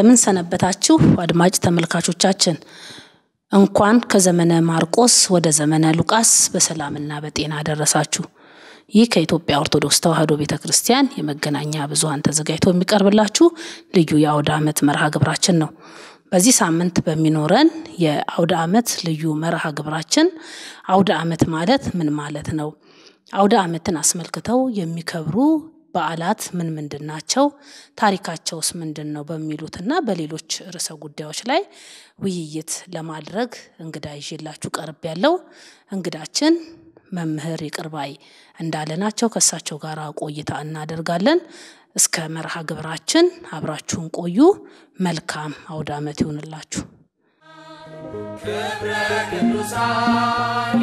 እንደምን ሰነበታችሁ አድማጭ ተመልካቾቻችን። እንኳን ከዘመነ ማርቆስ ወደ ዘመነ ሉቃስ በሰላምና በጤና አደረሳችሁ። ይህ ከኢትዮጵያ ኦርቶዶክስ ተዋሕዶ ቤተ ክርስቲያን የመገናኛ ብዙኃን ተዘጋጅቶ የሚቀርብላችሁ ልዩ የአውደ ዓመት መርሃ ግብራችን ነው። በዚህ ሳምንት በሚኖረን የአውደ ዓመት ልዩ መርሃ ግብራችን አውደ ዓመት ማለት ምን ማለት ነው? አውደ ዓመትን አስመልክተው የሚከብሩ በዓላት ምን ምንድን ናቸው? ታሪካቸውስ ምንድን ነው? በሚሉትና በሌሎች ርዕሰ ጉዳዮች ላይ ውይይት ለማድረግ እንግዳ ይዤላችሁ ቀርብ ያለው እንግዳችን መምህር ይቅርባይ እንዳለ ናቸው። ከእሳቸው ጋር ቆይታ እናደርጋለን። እስከ መርሃ ግብራችን አብራችሁን ቆዩ። መልካም አውደ ዓመት ይሁንላችሁ። ክብረ ቅዱሳን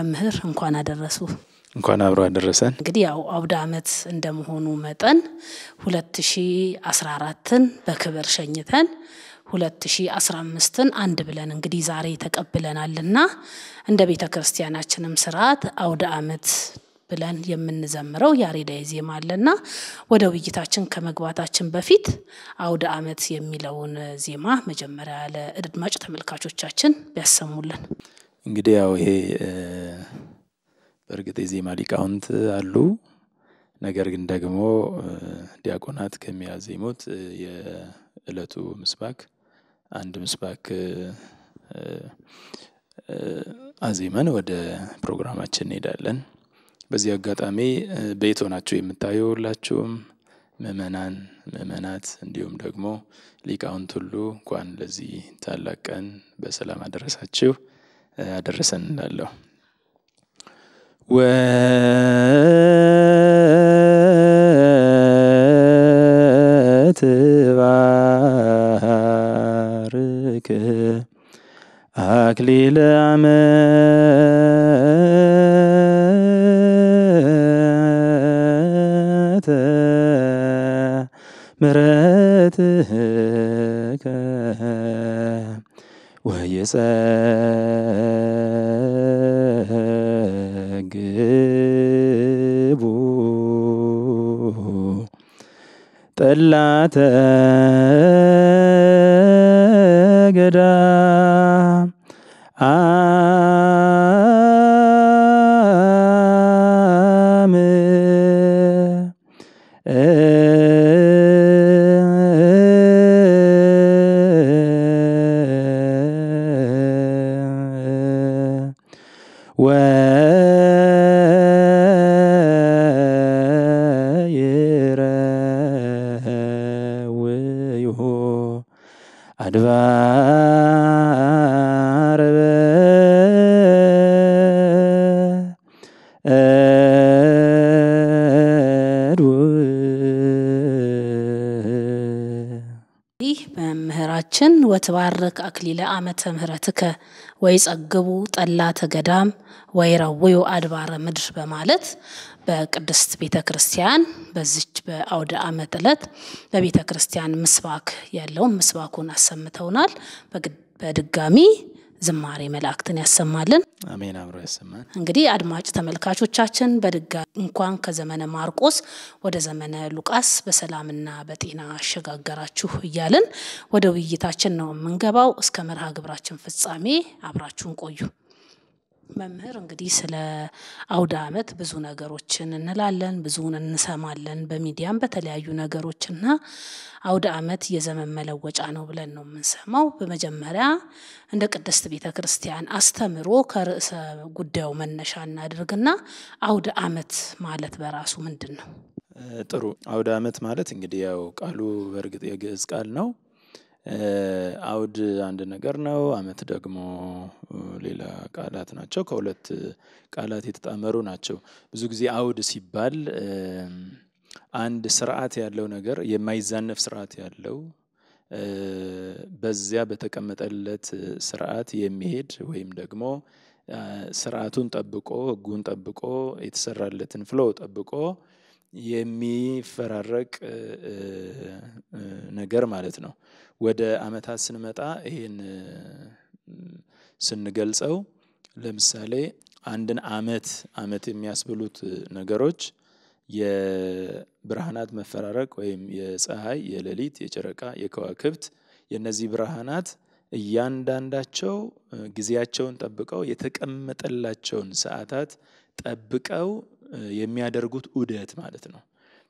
መምህር እንኳን አደረሱ። እንኳን አብሮ አደረሰን። እንግዲህ ያው አውደ አመት እንደመሆኑ መጠን 2014 አራትን በክብር ሸኝተን 2015 አምስትን አንድ ብለን እንግዲህ ዛሬ ተቀብለናልና እንደ ቤተ ክርስቲያናችንም ስርዓት አውደ አመት ብለን የምንዘምረው ያሬዳዊ ዜማ አለና ወደ ውይይታችን ከመግባታችን በፊት አውደ አመት የሚለውን ዜማ መጀመሪያ ለአድማጭ ተመልካቾቻችን ቢያሰሙልን። እንግዲህ ያው ይሄ በእርግጥ የዜማ ሊቃውንት አሉ። ነገር ግን ደግሞ ዲያቆናት ከሚያዜሙት የእለቱ ምስባክ አንድ ምስባክ አዜመን ወደ ፕሮግራማችን እንሄዳለን። በዚህ አጋጣሚ በየት ሆናችሁ የምታየውላችሁም ሁላችሁም ምዕመናን፣ እንዲሁም ደግሞ ሊቃውንት ሁሉ እንኳን ለዚህ ታላቅ ቀን በሰላም አደረሳችሁ። ያደረሰን እንላለሁ። ወትባርክ አክሊለ ዓመተ ምሕረትከ ወየጸ ጽላተ ገዳ አክሊለ ዓመተ ምሕረትከ ወይ ጸግቡ ጠላተ ገዳም ወይ ረውዩ አድባረ ምድር በማለት በቅድስት ቤተ ክርስቲያን በዚች በአውደ ዓመት ዕለት በቤተ ክርስቲያን ምስባክ ያለውን ምስባኩን አሰምተውናል። በድጋሚ ዝማሬ መላእክትን ያሰማልን። አሜን። ያሰማን። እንግዲህ አድማጭ ተመልካቾቻችን በድጋ እንኳን ከዘመነ ማርቆስ ወደ ዘመነ ሉቃስ በሰላምና በጤና አሸጋገራችሁ እያልን ወደ ውይይታችን ነው የምንገባው። እስከ መርሃ ግብራችን ፍጻሜ አብራችሁን ቆዩ። መምህር እንግዲህ ስለ አውደ አመት ብዙ ነገሮችን እንላለን፣ ብዙውን እንሰማለን በሚዲያም በተለያዩ ነገሮች እና አውደ አመት የዘመን መለወጫ ነው ብለን ነው የምንሰማው። በመጀመሪያ እንደ ቅድስት ቤተ ክርስቲያን አስተምሮ ከርዕሰ ጉዳዩ መነሻ እናድርግና አውደ አመት ማለት በራሱ ምንድን ነው? ጥሩ አውደ አመት ማለት እንግዲህ ያው ቃሉ በእርግጥ የግዕዝ ቃል ነው አውድ አንድ ነገር ነው። አመት ደግሞ ሌላ ቃላት ናቸው ከሁለት ቃላት የተጣመሩ ናቸው። ብዙ ጊዜ አውድ ሲባል አንድ ስርዓት ያለው ነገር የማይዛነፍ ስርዓት ያለው በዚያ በተቀመጠለት ስርዓት የሚሄድ ወይም ደግሞ ስርዓቱን ጠብቆ ህጉን ጠብቆ የተሰራለትን ፍሎው ጠብቆ የሚፈራረቅ ነገር ማለት ነው። ወደ አመታት ስንመጣ ይሄን ስንገልጸው ለምሳሌ አንድን አመት አመት የሚያስብሉት ነገሮች የብርሃናት መፈራረቅ ወይም የፀሐይ፣ የሌሊት፣ የጨረቃ፣ የከዋክብት የእነዚህ ብርሃናት እያንዳንዳቸው ጊዜያቸውን ጠብቀው የተቀመጠላቸውን ሰዓታት ጠብቀው የሚያደርጉት ውደት ማለት ነው።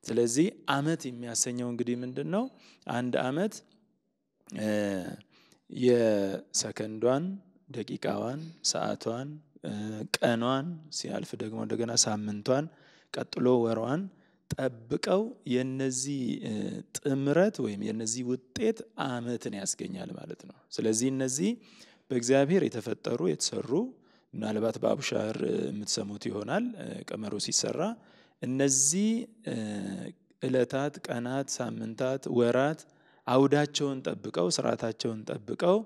ስለዚህ አመት የሚያሰኘው እንግዲህ ምንድን ነው? አንድ አመት የሰከንዷን፣ ደቂቃዋን፣ ሰዓቷን፣ ቀኗን ሲያልፍ ደግሞ እንደገና ሳምንቷን ቀጥሎ ወሯን ጠብቀው የነዚህ ጥምረት ወይም የነዚህ ውጤት አመትን ያስገኛል ማለት ነው። ስለዚህ እነዚህ በእግዚአብሔር የተፈጠሩ የተሰሩ ምናልባት በአቡሻህር የምትሰሙት ይሆናል። ቀመሩ ሲሰራ እነዚህ እለታት፣ ቀናት፣ ሳምንታት፣ ወራት አውዳቸውን ጠብቀው ስርዓታቸውን ጠብቀው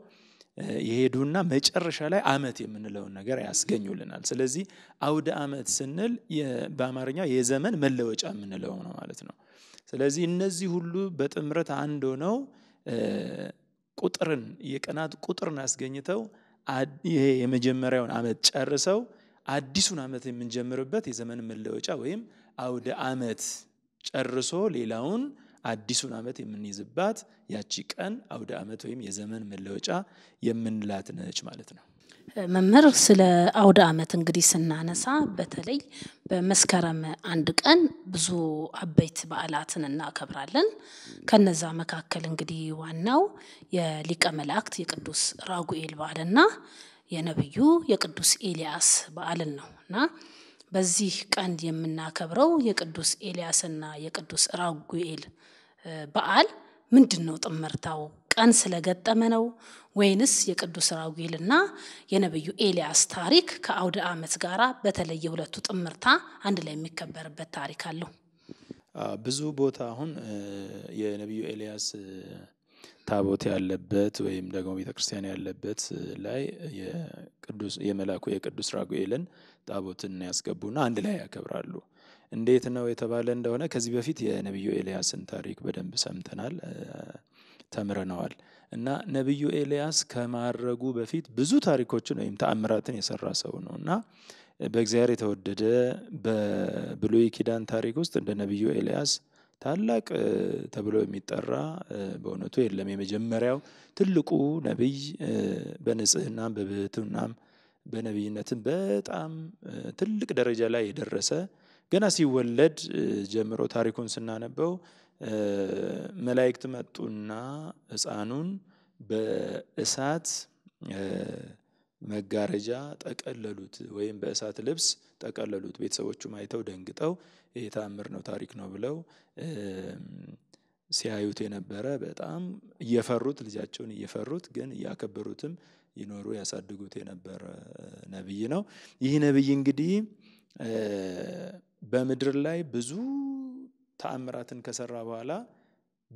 የሄዱና መጨረሻ ላይ አመት የምንለውን ነገር ያስገኙልናል። ስለዚህ አውደ አመት ስንል በአማርኛ የዘመን መለወጫ የምንለው ነው ማለት ነው። ስለዚህ እነዚህ ሁሉ በጥምረት አንድ ሆነው ቁጥርን የቀናት ቁጥርን አስገኝተው ይሄ የመጀመሪያውን ዓመት ጨርሰው አዲሱን ዓመት የምንጀምርበት የዘመን መለወጫ ወይም አውደ ዓመት ጨርሶ ሌላውን አዲሱን ዓመት የምንይዝባት ያቺ ቀን አውደ ዓመት ወይም የዘመን መለወጫ የምንላት ነች ማለት ነው። መምህር ስለ አውደ አመት እንግዲህ ስናነሳ በተለይ በመስከረም አንድ ቀን ብዙ አበይት በዓላትን እናከብራለን። ከነዛ መካከል እንግዲህ ዋናው የሊቀ መላእክት የቅዱስ ራጉኤል በዓልና የነብዩ የቅዱስ ኤልያስ በዓልን ነው እና በዚህ ቀን የምናከብረው የቅዱስ ኤልያስና የቅዱስ ራጉኤል በዓል ምንድን ነው ጥምርታው ቀን ስለገጠመ ነው ወይንስ የቅዱስ ራጉኤልና የነቢዩ ኤልያስ ታሪክ ከአውደ ዓመት ጋራ በተለየ ሁለቱ ጥምርታ አንድ ላይ የሚከበርበት ታሪክ አለው? ብዙ ቦታ አሁን የነቢዩ ኤልያስ ታቦት ያለበት ወይም ደግሞ ቤተክርስቲያን ያለበት ላይ የመላኩ የቅዱስ ራጉኤልን ታቦትን ያስገቡና አንድ ላይ ያከብራሉ። እንዴት ነው የተባለ እንደሆነ ከዚህ በፊት የነቢዩ ኤልያስን ታሪክ በደንብ ሰምተናል። ተምረነዋል። እና ነቢዩ ኤልያስ ከማረጉ በፊት ብዙ ታሪኮችን ወይም ተአምራትን የሰራ ሰው ነው እና በእግዚአብሔር የተወደደ በብሉይ ኪዳን ታሪክ ውስጥ እንደ ነቢዩ ኤልያስ ታላቅ ተብሎ የሚጠራ በእውነቱ የለም። የመጀመሪያው ትልቁ ነቢይ በንጽህናም በብህትናም በነቢይነትም በጣም ትልቅ ደረጃ ላይ የደረሰ ገና ሲወለድ ጀምሮ ታሪኩን ስናነበው መላእክት መጡና ህፃኑን በእሳት መጋረጃ ጠቀለሉት ወይም በእሳት ልብስ ጠቀለሉት። ቤተሰቦቹ አይተው ደንግጠው ይሄ ነው፣ ታሪክ ነው ብለው ሲያዩት የነበረ በጣም እየፈሩት ልጃቸውን እየፈሩት ግን እያከበሩትም ይኖሩ ያሳድጉት የነበረ ነቢይ ነው። ይህ ነቢይ እንግዲህ በምድር ላይ ብዙ ተአምራትን ከሰራ በኋላ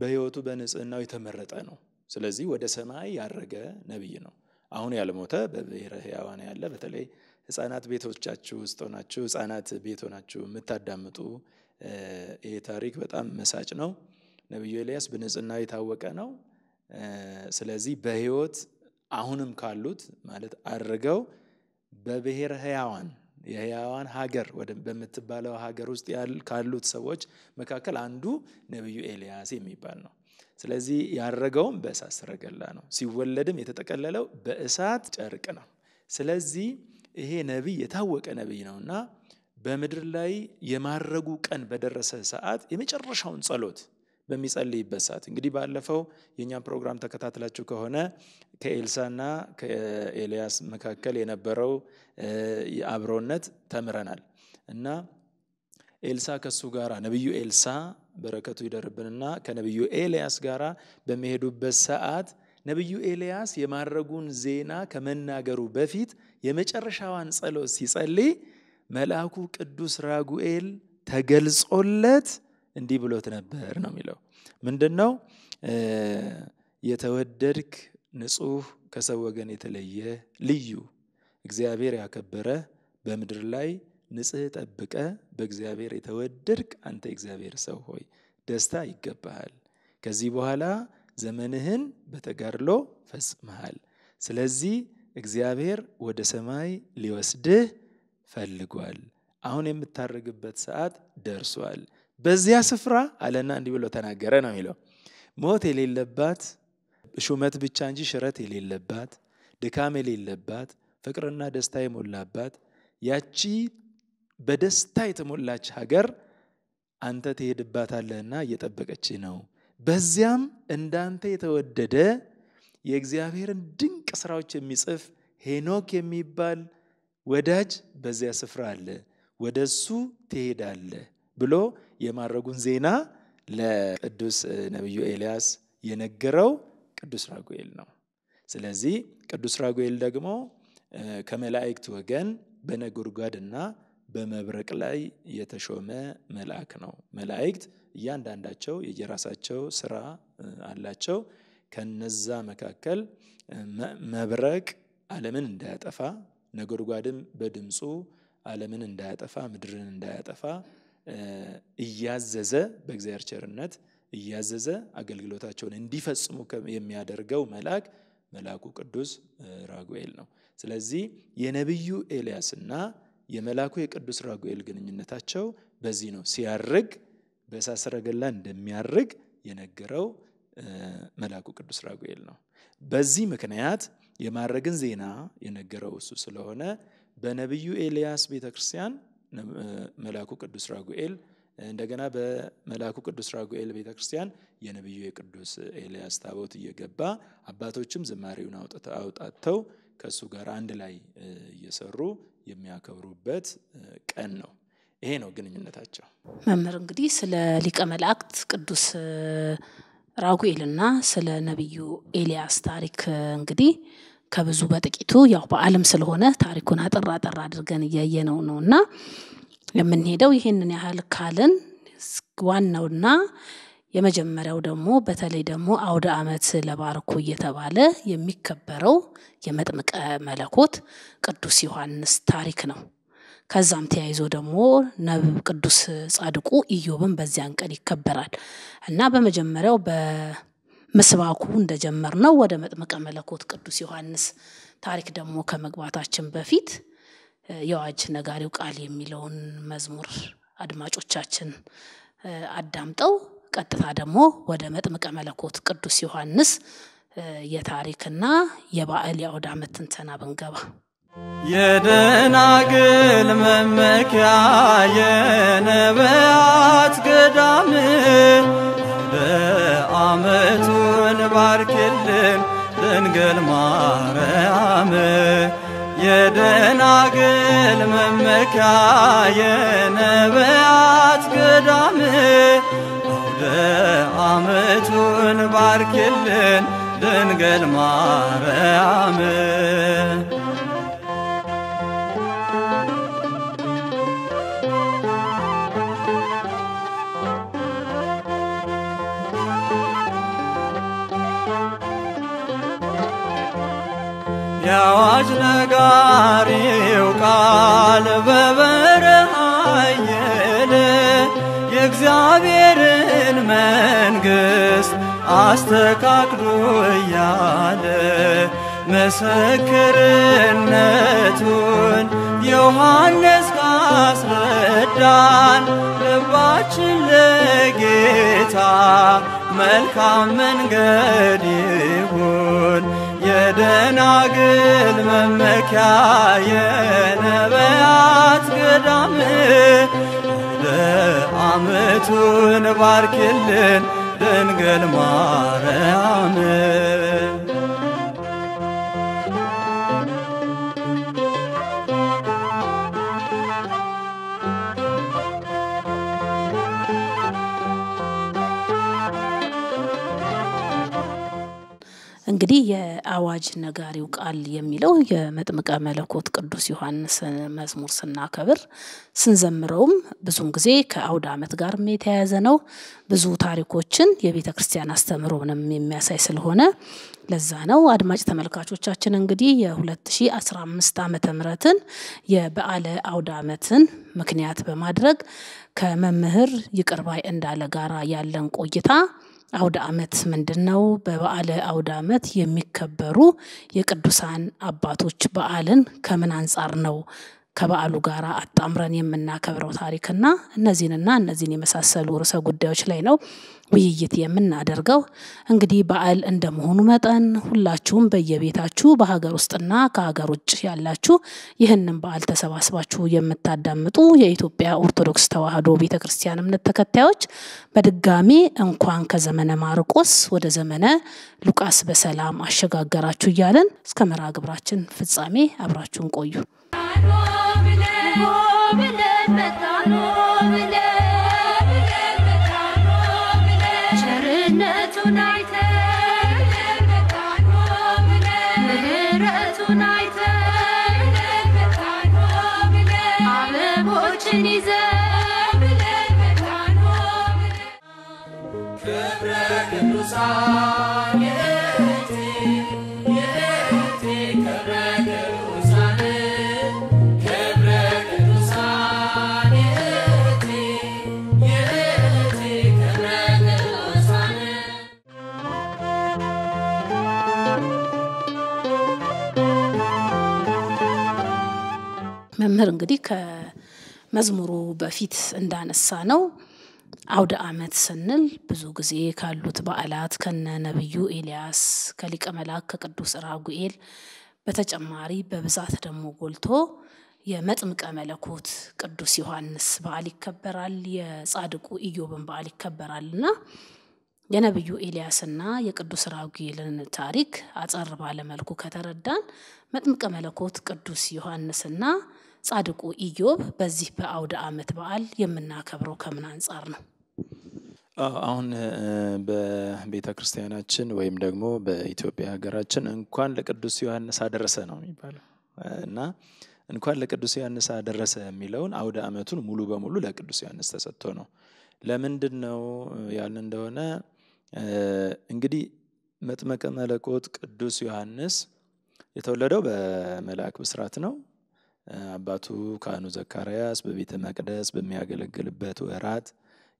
በህይወቱ በንጽህናው የተመረጠ ነው። ስለዚህ ወደ ሰማይ ያረገ ነቢይ ነው። አሁን ያልሞተ በብሔረ ህያዋን ያለ በተለይ ህጻናት ቤቶቻችሁ ውስጥ ሆናችሁ ህጻናት ቤት ሆናችሁ የምታዳምጡ ይሄ ታሪክ በጣም መሳጭ ነው። ነቢዩ ኤልያስ በንጽህናው የታወቀ ነው። ስለዚህ በህይወት አሁንም ካሉት ማለት አድርገው በብሔረ ህያዋን ። የህያዋን ሀገር በምትባለው ሀገር ውስጥ ካሉት ሰዎች መካከል አንዱ ነቢዩ ኤልያስ የሚባል ነው። ስለዚህ ያረገውም በእሳት ሰረገላ ነው። ሲወለድም የተጠቀለለው በእሳት ጨርቅ ነው። ስለዚህ ይሄ ነቢይ የታወቀ ነቢይ ነውና በምድር ላይ የማረጉ ቀን በደረሰ ሰዓት የመጨረሻውን ጸሎት በሚጸልይበት ሰዓት እንግዲህ ባለፈው የእኛም ፕሮግራም ተከታትላችሁ ከሆነ ከኤልሳና ከኤልያስ መካከል የነበረው የአብሮነት ተምረናል እና ኤልሳ ከሱ ጋር ነቢዩ ኤልሳ በረከቱ ይደርብንና ከነቢዩ ኤልያስ ጋር በሚሄዱበት ሰዓት ነቢዩ ኤልያስ የማድረጉን ዜና ከመናገሩ በፊት የመጨረሻዋን ጸሎት ሲጸልይ መልአኩ ቅዱስ ራጉኤል ተገልጾለት እንዲህ ብሎት ነበር ነው የሚለው። ምንድን ነው የተወደድክ ንጹህ፣ ከሰው ወገን የተለየ ልዩ እግዚአብሔር ያከበረ በምድር ላይ ንጽህ ጠብቀ በእግዚአብሔር የተወደድክ አንተ እግዚአብሔር ሰው ሆይ ደስታ ይገባሃል። ከዚህ በኋላ ዘመንህን በተጋድሎ ፈጽመሃል። ስለዚህ እግዚአብሔር ወደ ሰማይ ሊወስድህ ፈልጓል። አሁን የምታርግበት ሰዓት ደርሷል። በዚያ ስፍራ አለና እንዲህ ብሎ ተናገረ ነው የሚለው። ሞት የሌለባት ሹመት ብቻ እንጂ ሽረት የሌለባት ድካም የሌለባት ፍቅርና ደስታ የሞላባት ያቺ በደስታ የተሞላች ሀገር አንተ ትሄድባታለህና እየጠበቀች ነው። በዚያም እንዳንተ የተወደደ የእግዚአብሔርን ድንቅ ስራዎች የሚጽፍ ሄኖክ የሚባል ወዳጅ በዚያ ስፍራ አለ፣ ወደ እሱ ትሄዳለህ ብሎ የማድረጉን ዜና ለቅዱስ ነቢዩ ኤልያስ የነገረው ቅዱስ ራጉኤል ነው። ስለዚህ ቅዱስ ራጉኤል ደግሞ ከመላእክት ወገን በነጎድጓድና በመብረቅ ላይ የተሾመ መልአክ ነው። መላእክት እያንዳንዳቸው የየራሳቸው ስራ አላቸው። ከነዛ መካከል መብረቅ አለምን እንዳያጠፋ፣ ነጎድጓድም በድምፁ አለምን እንዳያጠፋ፣ ምድርን እንዳያጠፋ እያዘዘ በእግዚአብሔር ቸርነት እያዘዘ አገልግሎታቸውን እንዲፈጽሙ የሚያደርገው መልአክ መልአኩ ቅዱስ ራጉኤል ነው። ስለዚህ የነቢዩ ኤልያስና የመልአኩ የቅዱስ ራጉኤል ግንኙነታቸው በዚህ ነው። ሲያርግ በእሳት ሰረገላ እንደሚያርግ የነገረው መልአኩ ቅዱስ ራጉኤል ነው። በዚህ ምክንያት የማረግን ዜና የነገረው እሱ ስለሆነ በነቢዩ ኤልያስ ቤተ ክርስቲያን መልአኩ ቅዱስ ራጉኤል እንደገና በመልአኩ ቅዱስ ራጉኤል ቤተ ክርስቲያን የነቢዩ የቅዱስ ኤልያስ ታቦት እየገባ አባቶችም ዝማሬውን አውጣተው ከእሱ ጋር አንድ ላይ እየሰሩ የሚያከብሩበት ቀን ነው። ይሄ ነው ግንኙነታቸው። መምህር እንግዲህ ስለ ሊቀ መላእክት ቅዱስ ራጉኤል እና ስለ ነቢዩ ኤልያስ ታሪክ እንግዲህ ከብዙ በጥቂቱ ያው በዓለም ስለሆነ ታሪኩን አጠር አጠር አድርገን እያየነው ነው እና የምንሄደው ይህንን ያህል ካልን ዋናውና የመጀመሪያው ደግሞ በተለይ ደግሞ አውደ ዓመት ለባርኮ እየተባለ የሚከበረው የመጥምቀ መለኮት ቅዱስ ዮሐንስ ታሪክ ነው። ከዛም ተያይዞ ደግሞ ነብ ቅዱስ ጻድቁ ኢዮብን በዚያን ቀን ይከበራል እና በመጀመሪያው ምስባኩ እንደጀመር ነው ወደ መጥምቀ መለኮት ቅዱስ ዮሐንስ ታሪክ ደግሞ ከመግባታችን በፊት የዋጅ ነጋሪው ቃል የሚለውን መዝሙር አድማጮቻችን አዳምጠው ቀጥታ ደግሞ ወደ መጥምቀ መለኮት ቅዱስ ዮሐንስ የታሪክና የባዕል የአውድ ዓመት ትንተና ብንገባ የደናግል መመኪያ የነቢያት ገዳም ለአመቱን ባርኪልን ድንግል ማርያም የደናግል መመኪያ የነቢያት ገዳም ለአመቱን ባርክልን ድንግል ማርያም አዋጅ ነጋሪው ቃል በበረሃ አየለ የእግዚአብሔርን መንግሥት አስተካክሎ እያለ ምስክርነቱን ዮሐንስ ካስረዳን ልባችን ለጌታ መልካም መንገድ ይሁን። ደናግል መመኪያ የነበያት ገዳም ዓመቱን ባርክልን ድንግል ማርያምን እንግዲህ የአዋጅ ነጋሪው ቃል የሚለው የመጥምቀ መለኮት ቅዱስ ዮሐንስ መዝሙር ስናከብር ስንዘምረውም ብዙውን ጊዜ ከአውደ ዓመት ጋር የተያያዘ ነው። ብዙ ታሪኮችን የቤተ ክርስቲያን አስተምሮንም የሚያሳይ ስለሆነ ለዛ ነው አድማጭ ተመልካቾቻችን እንግዲህ የ2015 ዓመተ ምሕረትን የበዓለ አውደ ዓመትን ምክንያት በማድረግ ከመምህር ይቅርባይ እንዳለ ጋራ ያለን ቆይታ አውደ ዓመት ምንድን ነው? በበዓለ አውደ ዓመት የሚከበሩ የቅዱሳን አባቶች በዓልን ከምን አንጻር ነው ከበዓሉ ጋር አጣምረን የምናከብረው ታሪክና እነዚህንና እነዚህን የመሳሰሉ ርዕሰ ጉዳዮች ላይ ነው ውይይት የምናደርገው። እንግዲህ በዓል እንደመሆኑ መጠን ሁላችሁም በየቤታችሁ በሀገር ውስጥና ከሀገር ውጭ ያላችሁ ይህንን በዓል ተሰባስባችሁ የምታዳምጡ የኢትዮጵያ ኦርቶዶክስ ተዋሕዶ ቤተ ክርስቲያን እምነት ተከታዮች በድጋሚ እንኳን ከዘመነ ማርቆስ ወደ ዘመነ ሉቃስ በሰላም አሸጋገራችሁ እያለን እስከ መርሃ ግብራችን ፍጻሜ አብራችሁን ቆዩ። Cruz መምህር እንግዲህ ከመዝሙሩ በፊት እንዳነሳ ነው አውደ ዓመት ስንል ብዙ ጊዜ ካሉት በዓላት ከነ ነቢዩ ኤልያስ ከሊቀ መላክ ከቅዱስ ራጉኤል በተጨማሪ በብዛት ደግሞ ጎልቶ የመጥምቀ መለኮት ቅዱስ ዮሐንስ በዓል ይከበራል። የጻድቁ ኢዮብን በዓል እና የነቢዩ ኤልያስና የቅዱስ ራጉኤልን ታሪክ አጸር ባለመልኩ ከተረዳን መጥምቀ መለኮት ቅዱስ ዮሐንስና ጻድቁ ኢዮብ በዚህ በአውደ ዓመት በዓል የምናከብረው ከምን አንጻር ነው? አሁን በቤተ ክርስቲያናችን ወይም ደግሞ በኢትዮጵያ ሀገራችን እንኳን ለቅዱስ ዮሐንስ አደረሰ ነው የሚባለው እና እንኳን ለቅዱስ ዮሐንስ አደረሰ የሚለውን አውደ ዓመቱን ሙሉ በሙሉ ለቅዱስ ዮሐንስ ተሰጥቶ ነው። ለምንድን ነው ያን እንደሆነ እንግዲህ መጥመቀ መለኮት ቅዱስ ዮሐንስ የተወለደው በመልአክ ብስራት ነው። አባቱ ካህኑ ዘካርያስ በቤተ መቅደስ በሚያገለግልበት ወራት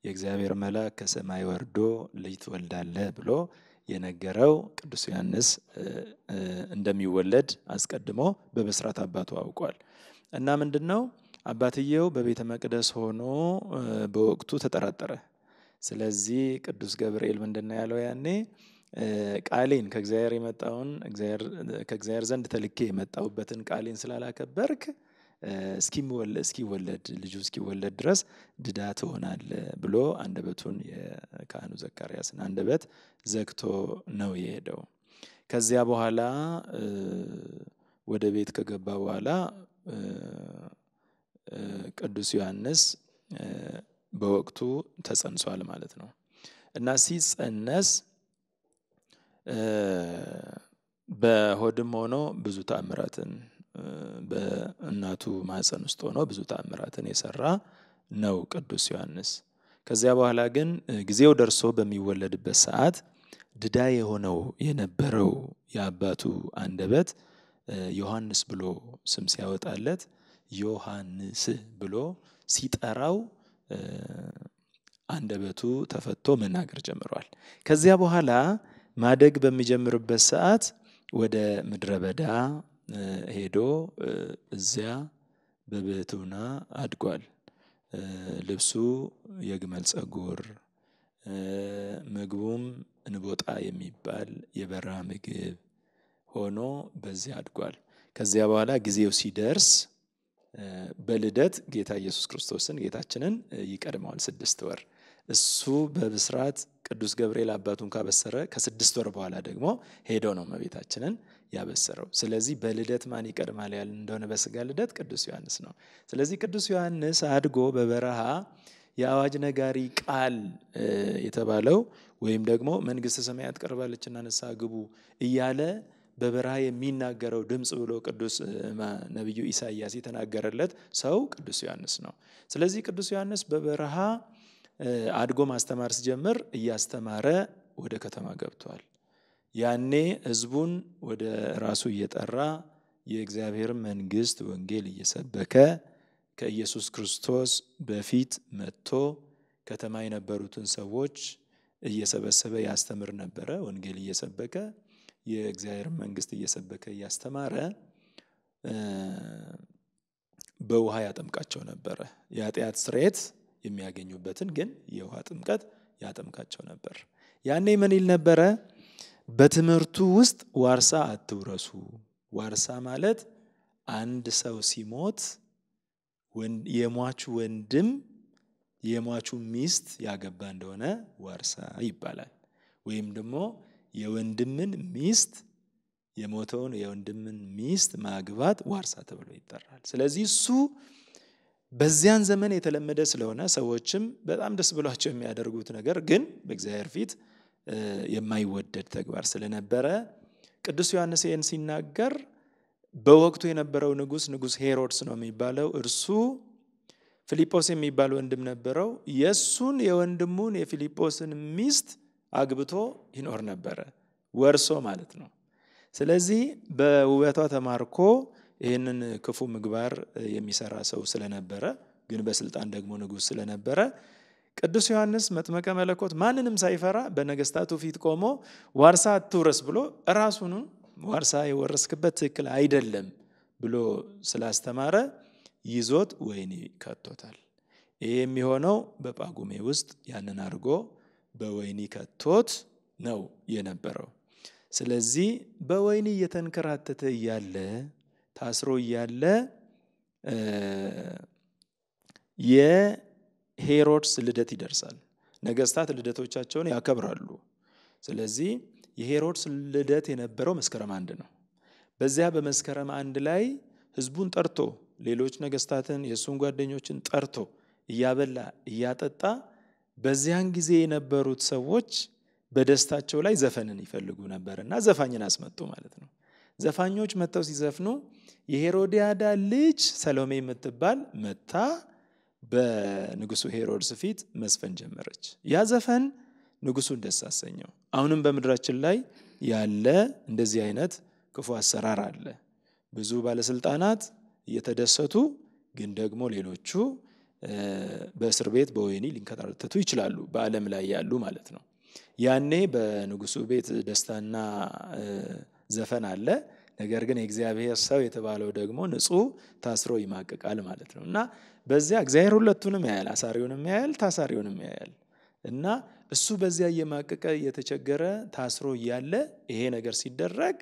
የእግዚአብሔር መልአክ ከሰማይ ወርዶ ልጅ ትወልዳለህ ብሎ የነገረው ቅዱስ ዮሐንስ እንደሚወለድ አስቀድሞ በብስራት አባቱ አውቋል እና ምንድን ነው አባትየው በቤተ መቅደስ ሆኖ በወቅቱ ተጠራጠረ። ስለዚህ ቅዱስ ገብርኤል ምንድን ነው ያለው ያኔ ቃሌን ከእግዚአብሔር የመጣውን ከእግዚአብሔር ዘንድ ተልኬ የመጣውበትን ቃሌን ስላላከበርክ እስኪወለድ ልጁ እስኪወለድ ድረስ ድዳ ትሆናል ብሎ አንደበቱን የካህኑ ዘካርያስን አንደበት ዘግቶ ነው የሄደው። ከዚያ በኋላ ወደ ቤት ከገባ በኋላ ቅዱስ ዮሐንስ በወቅቱ ተጸንሷል ማለት ነው እና ሲጸነስ በሆድም ሆኖ ብዙ ተአምራትን በእናቱ ማህፀን ውስጥ ሆኖ ብዙ ተአምራትን የሰራ ነው ቅዱስ ዮሐንስ። ከዚያ በኋላ ግን ጊዜው ደርሶ በሚወለድበት ሰዓት ድዳ የሆነው የነበረው የአባቱ አንደበት ዮሐንስ ብሎ ስም ሲያወጣለት ዮሐንስ ብሎ ሲጠራው አንደበቱ ተፈቶ መናገር ጀምሯል። ከዚያ በኋላ ማደግ በሚጀምርበት ሰዓት ወደ ምድረ በዳ ሄዶ እዚያ በብሕትውና አድጓል። ልብሱ የግመል ጸጉር፣ ምግቡም እንቦጣ የሚባል የበረሃ ምግብ ሆኖ በዚያ አድጓል። ከዚያ በኋላ ጊዜው ሲደርስ በልደት ጌታ ኢየሱስ ክርስቶስን ጌታችንን ይቀድመዋል ስድስት ወር እሱ በብስራት ቅዱስ ገብርኤል አባቱን ካበሰረ ከስድስት ወር በኋላ ደግሞ ሄዶ ነው እመቤታችንን ያበሰረው። ስለዚህ በልደት ማን ይቀድማል ያል እንደሆነ በስጋ ልደት ቅዱስ ዮሐንስ ነው። ስለዚህ ቅዱስ ዮሐንስ አድጎ በበረሃ የአዋጅ ነጋሪ ቃል የተባለው ወይም ደግሞ መንግስት ሰማያት ቀርባለችና ንስሐ ግቡ እያለ በበረሃ የሚናገረው ድምፅ ብሎ ቅዱስ ነቢዩ ኢሳያስ የተናገረለት ሰው ቅዱስ ዮሐንስ ነው። ስለዚህ ቅዱስ ዮሐንስ በበረሃ አድጎ ማስተማር ሲጀምር እያስተማረ ወደ ከተማ ገብቷል። ያኔ ህዝቡን ወደ ራሱ እየጠራ የእግዚአብሔር መንግስት ወንጌል እየሰበከ ከኢየሱስ ክርስቶስ በፊት መጥቶ ከተማ የነበሩትን ሰዎች እየሰበሰበ ያስተምር ነበረ። ወንጌል እየሰበከ የእግዚአብሔር መንግስት እየሰበከ እያስተማረ በውሃ ያጠምቃቸው ነበረ። የኃጢአት ስርየት የሚያገኙበትን ግን የውሃ ጥምቀት ያጠምቃቸው ነበር። ያኔ ምን ይል ነበረ? በትምህርቱ ውስጥ ዋርሳ አትውረሱ። ዋርሳ ማለት አንድ ሰው ሲሞት የሟቹ ወንድም የሟቹ ሚስት ያገባ እንደሆነ ዋርሳ ይባላል። ወይም ደግሞ የወንድምን ሚስት የሞተውን የወንድምን ሚስት ማግባት ዋርሳ ተብሎ ይጠራል። ስለዚህ እሱ በዚያን ዘመን የተለመደ ስለሆነ ሰዎችም በጣም ደስ ብሏቸው የሚያደርጉት ነገር ግን በእግዚአብሔር ፊት የማይወደድ ተግባር ስለነበረ ቅዱስ ዮሐንስ ይህን ሲናገር በወቅቱ የነበረው ንጉስ ንጉስ ሄሮድስ ነው የሚባለው። እርሱ ፊልጶስ የሚባል ወንድም ነበረው። የእሱን የወንድሙን የፊልጶስን ሚስት አግብቶ ይኖር ነበረ፣ ወርሶ ማለት ነው። ስለዚህ በውበቷ ተማርኮ ይህንን ክፉ ምግባር የሚሰራ ሰው ስለነበረ ግን በስልጣን ደግሞ ንጉሥ ስለነበረ ቅዱስ ዮሐንስ መጥመቀ መለኮት ማንንም ሳይፈራ በነገስታቱ ፊት ቆሞ ዋርሳ አትውረስ ብሎ ራሱኑ ዋርሳ የወረስክበት ትክክል አይደለም ብሎ ስላስተማረ ይዞት ወይኒ ከቶታል። ይህ የሚሆነው በጳጉሜ ውስጥ ያንን አድርጎ በወይኒ ከቶት ነው የነበረው። ስለዚህ በወይኒ እየተንከራተተ እያለ ታስሮ እያለ የሄሮድስ ልደት ይደርሳል። ነገስታት ልደቶቻቸውን ያከብራሉ። ስለዚህ የሄሮድስ ልደት የነበረው መስከረም አንድ ነው። በዚያ በመስከረም አንድ ላይ ህዝቡን ጠርቶ ሌሎች ነገስታትን የእሱን ጓደኞችን ጠርቶ እያበላ እያጠጣ በዚያን ጊዜ የነበሩት ሰዎች በደስታቸው ላይ ዘፈንን ይፈልጉ ነበር እና ዘፋኝን አስመጡ ማለት ነው። ዘፋኞች መጥተው ሲዘፍኑ የሄሮዲያዳ ልጅ ሰሎሜ የምትባል መታ በንጉሱ ሄሮድስ ፊት መስፈን ጀመረች። ያ ዘፈን ንጉሱን ደስ አሰኘው። አሁንም በምድራችን ላይ ያለ እንደዚህ አይነት ክፉ አሰራር አለ። ብዙ ባለስልጣናት እየተደሰቱ ግን ደግሞ ሌሎቹ በእስር ቤት በወህኒ ሊንከራተቱ ይችላሉ፣ በዓለም ላይ ያሉ ማለት ነው። ያኔ በንጉሱ ቤት ደስታና ዘፈን አለ። ነገር ግን የእግዚአብሔር ሰው የተባለው ደግሞ ንጹሕ ታስሮ ይማቅቃል ማለት ነው እና በዚያ እግዚአብሔር ሁለቱንም ያያል፣ አሳሪውንም ያያል፣ ታሳሪውንም ያያል እና እሱ በዚያ እየማቀቀ እየተቸገረ ታስሮ እያለ ይሄ ነገር ሲደረግ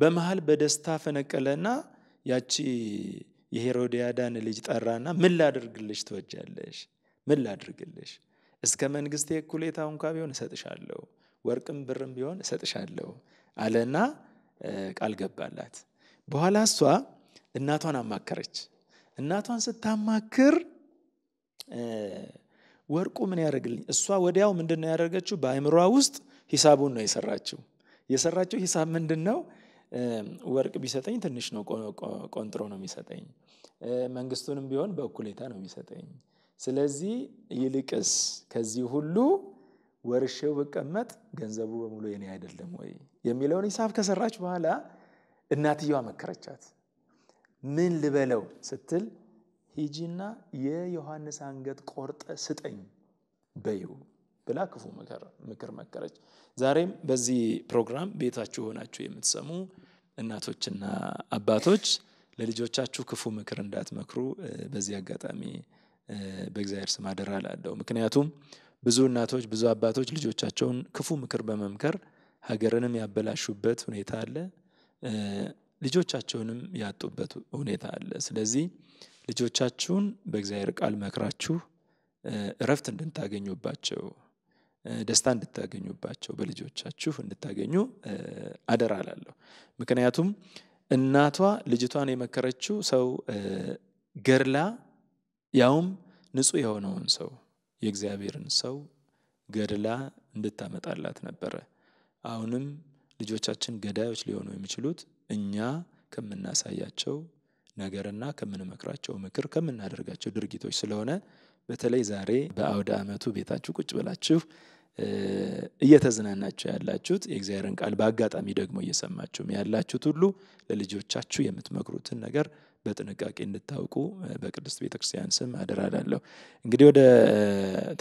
በመሃል በደስታ ፈነቀለና ያቺ የሄሮዲያዳን ልጅ ጠራና ምን ላድርግልሽ ትወጃለሽ? ምን ላድርግልሽ? እስከ መንግስቴ እኩሌታ እንኳ ቢሆን እሰጥሻለሁ፣ ወርቅም ብርም ቢሆን እሰጥሻለሁ አለና ቃል ገባላት። በኋላ እሷ እናቷን አማከረች። እናቷን ስታማክር ወርቁ ምን ያደርግልኝ? እሷ ወዲያው ምንድን ነው ያደረገችው? በአእምሯ ውስጥ ሂሳቡን ነው የሰራችው። የሰራችው ሂሳብ ምንድን ነው? ወርቅ ቢሰጠኝ ትንሽ ነው ቆንጥሮ ነው የሚሰጠኝ፣ መንግስቱንም ቢሆን በእኩሌታ ነው የሚሰጠኝ። ስለዚህ ይልቅስ ከዚህ ሁሉ ወርሼው ብቀመጥ ገንዘቡ በሙሉ የኔ አይደለም ወይ የሚለውን ሂሳብ ከሰራች በኋላ እናትየዋ መከረቻት። ምን ልበለው ስትል ሂጂና የዮሐንስ አንገት ቆርጠ ስጠኝ በይው ብላ ክፉ ምክር መከረች። ዛሬም በዚህ ፕሮግራም ቤታችሁ ሆናችሁ የምትሰሙ እናቶችና አባቶች ለልጆቻችሁ ክፉ ምክር እንዳትመክሩ በዚህ አጋጣሚ በእግዚአብሔር ስም አደራ ላለው ምክንያቱም ብዙ እናቶች ብዙ አባቶች ልጆቻቸውን ክፉ ምክር በመምከር ሀገርንም ያበላሹበት ሁኔታ አለ፣ ልጆቻቸውንም ያጡበት ሁኔታ አለ። ስለዚህ ልጆቻችሁን በእግዚአብሔር ቃል መክራችሁ እረፍት እንድታገኙባቸው ደስታ እንድታገኙባቸው በልጆቻችሁ እንድታገኙ አደራ ምክንያቱም እናቷ ልጅቷን የመከረችው ሰው ገርላ ያውም ንጹህ የሆነውን ሰው የእግዚአብሔርን ሰው ገድላ እንድታመጣላት ነበረ። አሁንም ልጆቻችን ገዳዮች ሊሆኑ የሚችሉት እኛ ከምናሳያቸው ነገርና ከምንመክራቸው ምክር ከምናደርጋቸው ድርጊቶች ስለሆነ በተለይ ዛሬ በአውደ ዓመቱ ቤታችሁ ቁጭ ብላችሁ እየተዝናናችሁ ያላችሁት የእግዚአብሔርን ቃል በአጋጣሚ ደግሞ እየሰማችሁም ያላችሁት ሁሉ ለልጆቻችሁ የምትመክሩትን ነገር በጥንቃቄ እንድታውቁ በቅድስት ቤተክርስቲያን ስም አደራላለሁ። እንግዲህ ወደ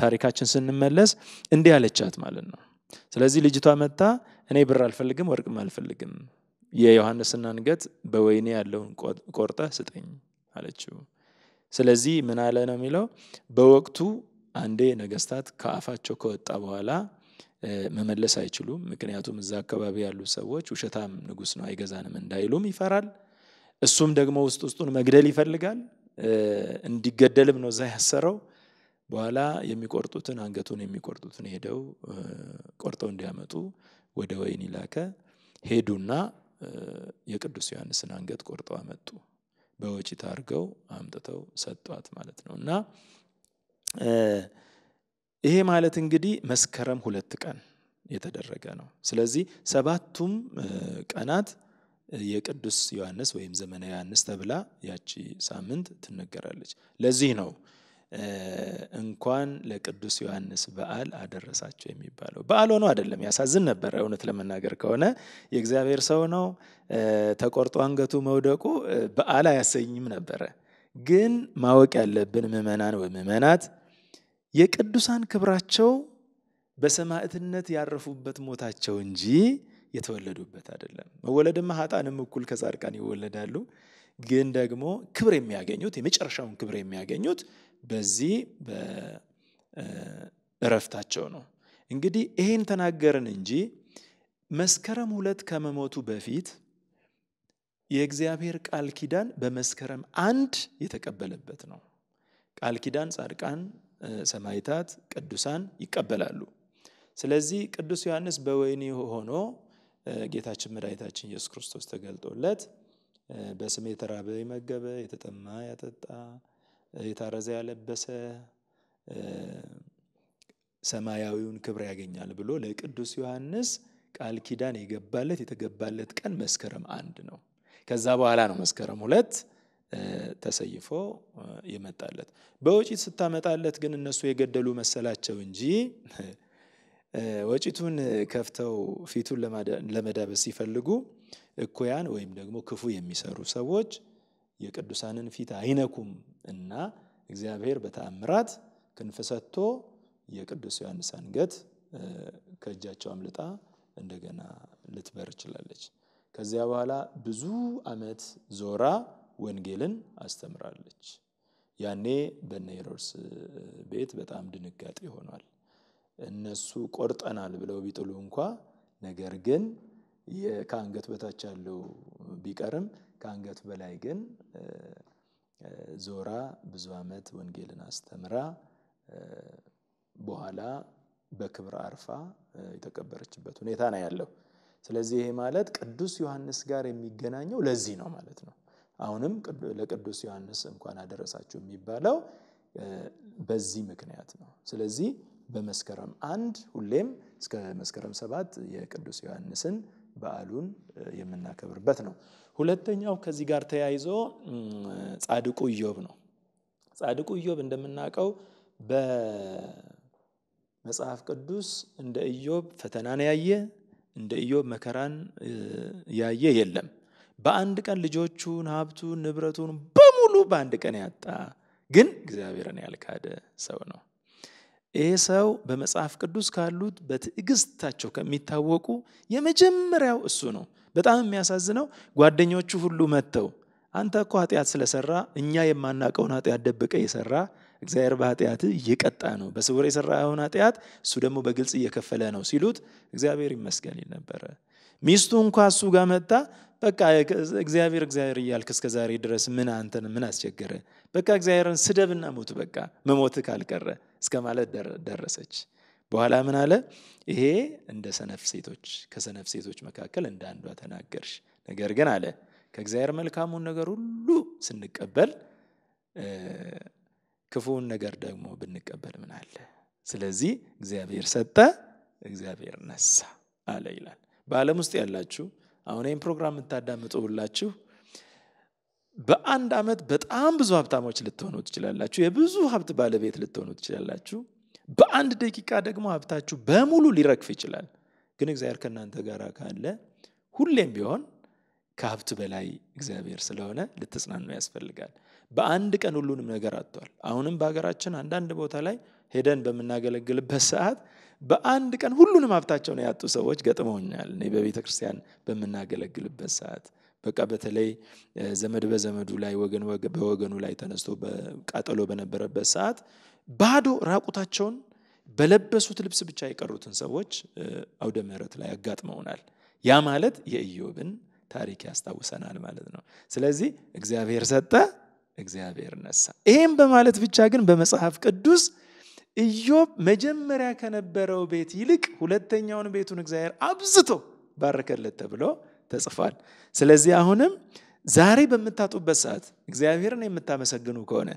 ታሪካችን ስንመለስ እንዲህ ያለቻት ማለት ነው። ስለዚህ ልጅቷ መጣ፣ እኔ ብር አልፈልግም፣ ወርቅም አልፈልግም፣ የዮሐንስን አንገት በወይኔ ያለውን ቆርጠ ስጠኝ አለችው። ስለዚህ ምን አለ ነው የሚለው በወቅቱ አንዴ ነገስታት ከአፋቸው ከወጣ በኋላ መመለስ አይችሉም። ምክንያቱም እዛ አካባቢ ያሉ ሰዎች ውሸታም ንጉስ ነው አይገዛንም እንዳይሉም ይፈራል። እሱም ደግሞ ውስጥ ውስጡን መግደል ይፈልጋል። እንዲገደልም ነው እዛ ያሰረው። በኋላ የሚቆርጡትን አንገቱን የሚቆርጡትን ሄደው ቆርጠው እንዲያመጡ ወደ ወህኒ ላከ። ሄዱና የቅዱስ ዮሐንስን አንገት ቆርጠው አመጡ። በወጪ ታርገው አምጥተው ሰጧት ማለት ነው እና ይሄ ማለት እንግዲህ መስከረም ሁለት ቀን የተደረገ ነው። ስለዚህ ሰባቱም ቀናት የቅዱስ ዮሐንስ ወይም ዘመነ ዮሐንስ ተብላ ያቺ ሳምንት ትነገራለች። ለዚህ ነው እንኳን ለቅዱስ ዮሐንስ በዓል አደረሳቸው የሚባለው። በዓል ሆኖ አይደለም፣ ያሳዝን ነበረ። እውነት ለመናገር ከሆነ የእግዚአብሔር ሰው ነው፣ ተቆርጦ አንገቱ መውደቁ በዓል አያሰኝም ነበረ። ግን ማወቅ ያለብን ምዕመናን ወይ ምዕመናት የቅዱሳን ክብራቸው በሰማዕትነት ያረፉበት ሞታቸው እንጂ የተወለዱበት አይደለም። መወለድማ ሀጣንም እኩል ከጻድቃን ይወለዳሉ። ግን ደግሞ ክብር የሚያገኙት የመጨረሻውን ክብር የሚያገኙት በዚህ በእረፍታቸው ነው። እንግዲህ ይሄን ተናገርን እንጂ መስከረም ሁለት ከመሞቱ በፊት የእግዚአብሔር ቃል ኪዳን በመስከረም አንድ የተቀበለበት ነው። ቃል ኪዳን ጻድቃን፣ ሰማይታት ቅዱሳን ይቀበላሉ። ስለዚህ ቅዱስ ዮሐንስ በወይኒ ሆኖ ጌታችን መድኃኒታችን ኢየሱስ ክርስቶስ ተገልጦለት በስሜ የተራበ የመገበ፣ የተጠማ ያጠጣ፣ የታረዘ ያለበሰ ሰማያዊውን ክብር ያገኛል ብሎ ለቅዱስ ዮሐንስ ቃል ኪዳን የገባለት የተገባለት ቀን መስከረም አንድ ነው። ከዛ በኋላ ነው መስከረም ሁለት ተሰይፎ የመጣለት። በወጪት ስታመጣለት ግን እነሱ የገደሉ መሰላቸው እንጂ ወጪቱን ከፍተው ፊቱን ለመዳበስ ሲፈልጉ እኩያን ወይም ደግሞ ክፉ የሚሰሩ ሰዎች የቅዱሳንን ፊት አይነኩም እና እግዚአብሔር በተአምራት ክንፍ ሰጥቶ የቅዱስ ዮሐንስ አንገት ከእጃቸው አምልጣ እንደገና ልትበር ችላለች። ከዚያ በኋላ ብዙ ዓመት ዞራ ወንጌልን አስተምራለች። ያኔ በነ ሄሮድስ ቤት በጣም ድንጋጤ ሆኗል። እነሱ ቆርጠናል ብለው ቢጥሉ እንኳ ነገር ግን ከአንገት በታች ያለው ቢቀርም ከአንገት በላይ ግን ዞራ ብዙ ዓመት ወንጌልን አስተምራ በኋላ በክብር አርፋ የተቀበረችበት ሁኔታ ነው ያለው። ስለዚህ ይሄ ማለት ቅዱስ ዮሐንስ ጋር የሚገናኘው ለዚህ ነው ማለት ነው። አሁንም ለቅዱስ ዮሐንስ እንኳን አደረሳችሁ የሚባለው በዚህ ምክንያት ነው። ስለዚህ በመስከረም አንድ ሁሌም እስከ መስከረም ሰባት የቅዱስ ዮሐንስን በዓሉን የምናከብርበት ነው። ሁለተኛው ከዚህ ጋር ተያይዞ ጻድቁ ኢዮብ ነው። ጻድቁ ኢዮብ እንደምናውቀው በመጽሐፍ ቅዱስ እንደ ኢዮብ ፈተናን ያየ እንደ ኢዮብ መከራን ያየ የለም። በአንድ ቀን ልጆቹን፣ ሀብቱን፣ ንብረቱን በሙሉ በአንድ ቀን ያጣ ግን እግዚአብሔርን ያልካደ ሰው ነው። ይህ ሰው በመጽሐፍ ቅዱስ ካሉት በትዕግስታቸው ከሚታወቁ የመጀመሪያው እሱ ነው። በጣም የሚያሳዝነው ጓደኞቹ ሁሉ መጥተው አንተ እኮ ኃጢአት ስለሰራ እኛ የማናቀውን ኃጢአት ደብቀ የሰራ እግዚአብሔር በኃጢአት እየቀጣ ነው፣ በስውር የሰራውን ኃጢአት እሱ ደግሞ በግልጽ እየከፈለ ነው ሲሉት እግዚአብሔር ይመስገን ይል ነበረ። ሚስቱ እንኳ እሱ ጋር መጣ። በቃ እግዚአብሔር እግዚአብሔር እያልክ እስከ ዛሬ ድረስ ምን አንተን ምን አስቸገረ? በቃ እግዚአብሔርን ስደብና ሞት፣ በቃ መሞት ካልቀረ እስከ ማለት ደረሰች። በኋላ ምን አለ? ይሄ እንደ ሰነፍ ሴቶች ከሰነፍ ሴቶች መካከል እንደ አንዷ ተናገርሽ። ነገር ግን አለ ከእግዚአብሔር መልካሙን ነገር ሁሉ ስንቀበል ክፉውን ነገር ደግሞ ብንቀበል ምን አለ? ስለዚህ እግዚአብሔር ሰጠ፣ እግዚአብሔር ነሳ አለ ይላል። በዓለም ውስጥ ያላችሁ አሁን ይህም ፕሮግራም የምታዳምጡ ሁላችሁ በአንድ ዓመት በጣም ብዙ ሀብታሞች ልትሆኑ ትችላላችሁ። የብዙ ሀብት ባለቤት ልትሆኑ ትችላላችሁ። በአንድ ደቂቃ ደግሞ ሀብታችሁ በሙሉ ሊረግፍ ይችላል። ግን እግዚአብሔር ከእናንተ ጋር ካለ ሁሌም ቢሆን ከሀብት በላይ እግዚአብሔር ስለሆነ ልትጽናኑ ያስፈልጋል። በአንድ ቀን ሁሉንም ነገር አጥቷል። አሁንም በሀገራችን አንዳንድ ቦታ ላይ ሄደን በምናገለግልበት ሰዓት በአንድ ቀን ሁሉንም ሀብታቸውን ያጡ ሰዎች ገጥመውኛል። እኔ በቤተ ክርስቲያን በምናገለግልበት ሰዓት በቃ በተለይ ዘመድ በዘመዱ ላይ ወገን በወገኑ ላይ ተነስቶ ቃጠሎ በነበረበት ሰዓት ባዶ ራቁታቸውን በለበሱት ልብስ ብቻ የቀሩትን ሰዎች አውደ ምሕረት ላይ አጋጥመውናል። ያ ማለት የኢዮብን ታሪክ ያስታውሰናል ማለት ነው። ስለዚህ እግዚአብሔር ሰጠ፣ እግዚአብሔር ነሳ። ይህም በማለት ብቻ ግን በመጽሐፍ ቅዱስ ኢዮብ መጀመሪያ ከነበረው ቤት ይልቅ ሁለተኛውን ቤቱን እግዚአብሔር አብዝቶ ባረከለት ተብሎ ተጽፏል። ስለዚህ አሁንም ዛሬ በምታጡበት ሰዓት እግዚአብሔርን የምታመሰግኑ ከሆነ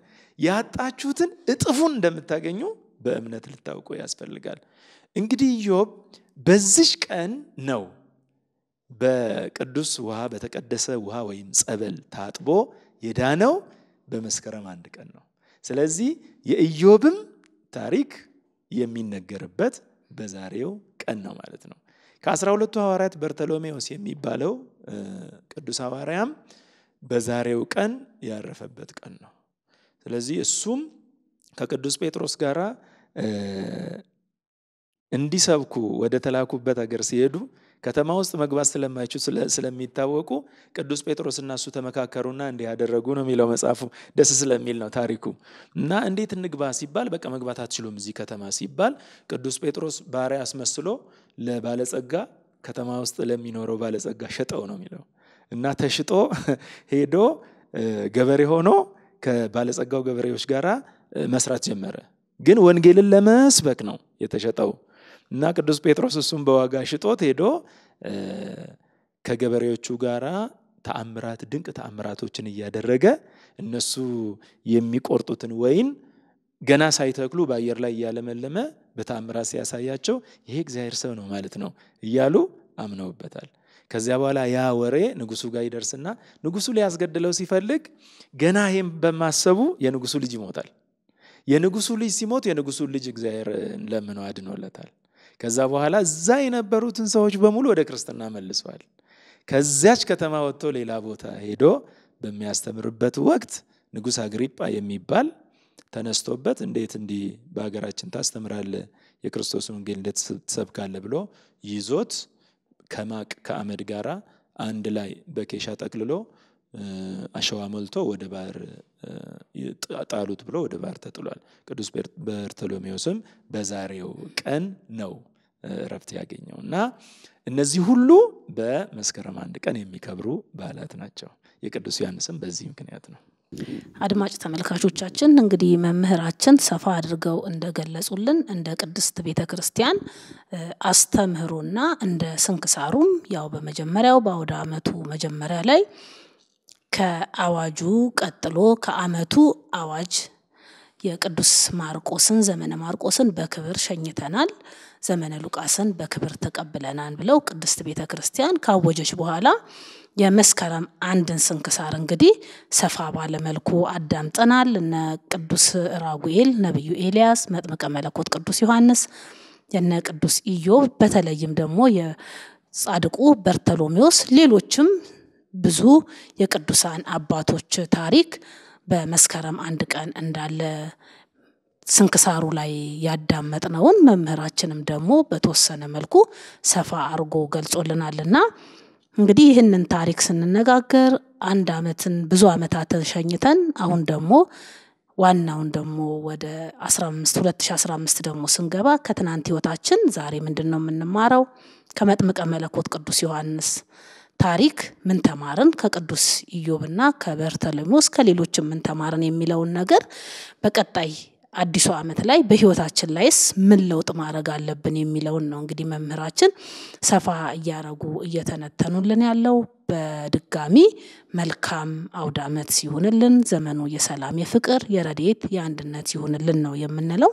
ያጣችሁትን እጥፉን እንደምታገኙ በእምነት ልታውቁ ያስፈልጋል። እንግዲህ ኢዮብ በዚሽ ቀን ነው በቅዱስ ውሃ በተቀደሰ ውሃ ወይም ጸበል ታጥቦ የዳነው በመስከረም አንድ ቀን ነው። ስለዚህ የኢዮብም ታሪክ የሚነገርበት በዛሬው ቀን ነው ማለት ነው። ከአስራ ሁለቱ ሐዋርያት በርተሎሜዎስ የሚባለው ቅዱስ ሐዋርያም በዛሬው ቀን ያረፈበት ቀን ነው። ስለዚህ እሱም ከቅዱስ ጴጥሮስ ጋር እንዲሰብኩ ወደ ተላኩበት ሀገር ሲሄዱ ከተማ ውስጥ መግባት ስለማይችሉ ስለሚታወቁ ቅዱስ እና እሱ ተመካከሩና እንዲህ ያደረጉ ነው የሚለው መጽሐፉ። ደስ ስለሚል ነው ታሪኩ። እና እንዴት እንግባ ሲባል በቃ መግባት አትችሉም እዚህ ከተማ ሲባል ቅዱስ ጴጥሮስ ባሪያ አስመስሎ ለባለጸጋ ከተማ ውስጥ ለሚኖረው ባለጸጋ ሸጠው ነው የሚለው እና ተሽጦ ሄዶ ገበሬ ሆኖ ከባለጸጋው ገበሬዎች ጋር መስራት ጀመረ። ግን ወንጌልን ለመስበክ ነው የተሸጠው። እና ቅዱስ ጴጥሮስ እሱም በዋጋ ሽጦት ሄዶ ከገበሬዎቹ ጋር ተአምራት ድንቅ ተአምራቶችን እያደረገ እነሱ የሚቆርጡትን ወይን ገና ሳይተክሉ በአየር ላይ እያለመለመ በተአምራት ሲያሳያቸው ይሄ እግዚአብሔር ሰው ነው ማለት ነው እያሉ አምነውበታል። ከዚያ በኋላ ያ ወሬ ንጉሱ ጋር ይደርስና ንጉሱ ሊያስገድለው ሲፈልግ ገና ይህም በማሰቡ የንጉሱ ልጅ ይሞታል። የንጉሱ ልጅ ሲሞት የንጉሱ ልጅ እግዚአብሔር ለምነው አድኖለታል። ከዛ በኋላ እዛ የነበሩትን ሰዎች በሙሉ ወደ ክርስትና መልሷል። ከዚያች ከተማ ወጥቶ ሌላ ቦታ ሄዶ በሚያስተምርበት ወቅት ንጉሥ አግሪጳ የሚባል ተነስቶበት እንዴት እንዲህ በሀገራችን ታስተምራለ የክርስቶስ ወንጌል እንዴት ብሎ ይዞት ከማቅ ከአመድ ጋራ አንድ ላይ በኬሻ ጠቅልሎ አሸዋ ሞልቶ ወደ ባህር ጣሉት ብሎ ወደ ባህር ተጥሏል። ቅዱስ በርቶሎሜዎስም በዛሬው ቀን ነው እረፍት ያገኘው እና እነዚህ ሁሉ በመስከረም አንድ ቀን የሚከብሩ በዓላት ናቸው። የቅዱስ ዮሐንስም በዚህ ምክንያት ነው። አድማጭ ተመልካቾቻችን እንግዲህ መምህራችን ሰፋ አድርገው እንደገለጹልን እንደ ቅድስት ቤተ ክርስቲያን አስተምህሮና እንደ ስንክሳሩም ያው በመጀመሪያው በአውደ አመቱ መጀመሪያ ላይ ከአዋጁ ቀጥሎ ከአመቱ አዋጅ የቅዱስ ማርቆስን ዘመነ ማርቆስን በክብር ሸኝተናል፣ ዘመነ ሉቃስን በክብር ተቀብለናል ብለው ቅድስት ቤተ ክርስቲያን ካወጀች በኋላ የመስከረም አንድን ስንክሳር እንግዲህ ሰፋ ባለ መልኩ አዳምጠናል። እነ ቅዱስ ራጉኤል፣ ነቢዩ ኤልያስ፣ መጥምቀ መለኮት ቅዱስ ዮሐንስ፣ የነ ቅዱስ ኢዮብ በተለይም ደግሞ የጻድቁ በርተሎሜዎስ ሌሎችም ብዙ የቅዱሳን አባቶች ታሪክ በመስከረም አንድ ቀን እንዳለ ስንክሳሩ ላይ ያዳመጥነውን መምህራችንም ደግሞ በተወሰነ መልኩ ሰፋ አድርጎ ገልጾልናልና እንግዲህ ይህንን ታሪክ ስንነጋገር አንድ አመትን ብዙ አመታትን ሸኝተን አሁን ደግሞ ዋናውን ደግሞ ወደ 15 2015 ደግሞ ስንገባ ከትናንት ህይወታችን ዛሬ ምንድን ነው የምንማረው? ከመጥምቀ መለኮት ቅዱስ ዮሐንስ ታሪክ ምን ተማርን ከቅዱስ ኢዮብና ከበርተሎሜዎስ ከሌሎችም ምን ተማርን የሚለውን ነገር በቀጣይ አዲሱ ዓመት ላይ በህይወታችን ላይስ ምን ለውጥ ማድረግ አለብን የሚለውን ነው እንግዲህ መምህራችን ሰፋ እያረጉ እየተነተኑልን ያለው። በድጋሚ መልካም አውደ ዓመት ሲሆንልን ዘመኑ የሰላም፣ የፍቅር፣ የረድኤት፣ የአንድነት ሲሆንልን ነው የምንለው።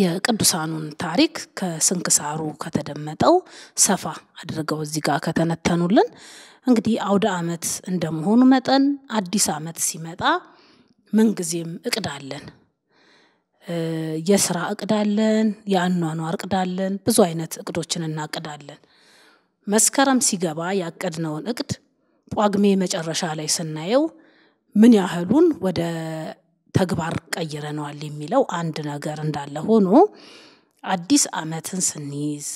የቅዱሳኑን ታሪክ ከስንክሳሩ ከተደመጠው ሰፋ አድርገው እዚህ ጋር ከተነተኑልን እንግዲህ አውደ ዓመት እንደመሆኑ መጠን አዲስ ዓመት ሲመጣ ምንጊዜም እቅዳለን የስራ እቅዳለን የአኗኗር እቅዳለን ብዙ አይነት እቅዶችን እናቅዳለን። መስከረም ሲገባ ያቀድነውን እቅድ ጳጉሜ መጨረሻ ላይ ስናየው ምን ያህሉን ወደ ተግባር ቀይረነዋል የሚለው አንድ ነገር እንዳለ ሆኖ አዲስ ዓመትን ስንይዝ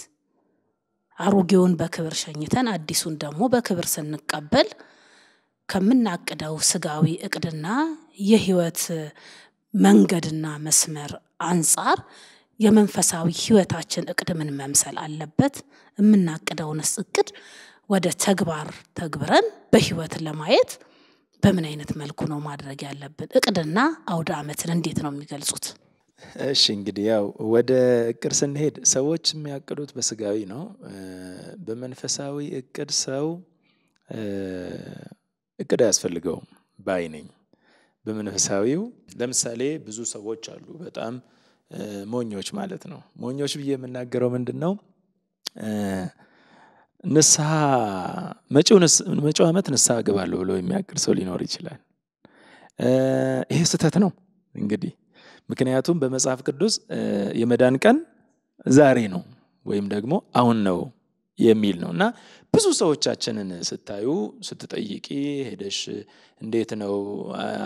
አሮጌውን በክብር ሸኝተን አዲሱን ደግሞ በክብር ስንቀበል ከምናቅደው ስጋዊ እቅድና የህይወት መንገድና መስመር አንጻር የመንፈሳዊ ህይወታችን እቅድ ምን መምሰል አለበት? የምናቅደውንስ እቅድ ወደ ተግባር ተግብረን በህይወት ለማየት በምን አይነት መልኩ ነው ማድረግ ያለብን? እቅድና አውደ ዓመትን እንዴት ነው የሚገልጹት? እሺ እንግዲህ ያው ወደ እቅድ ስንሄድ ሰዎች የሚያቅዱት በስጋዊ ነው። በመንፈሳዊ እቅድ ሰው እቅድ አያስፈልገውም ባይ ነኝ። በመንፈሳዊው ለምሳሌ ብዙ ሰዎች አሉ በጣም ሞኞች ማለት ነው። ሞኞች ብዬ የምናገረው ምንድን ነው? ንስሐ መጪው ዓመት ንስሐ እገባለሁ ብሎ የሚያቅድ ሰው ሊኖር ይችላል። ይሄ ስህተት ነው እንግዲህ ምክንያቱም በመጽሐፍ ቅዱስ የመዳን ቀን ዛሬ ነው ወይም ደግሞ አሁን ነው የሚል ነው እና ብዙ ሰዎቻችንን ስታዩ ስትጠይቂ ሄደሽ እንዴት ነው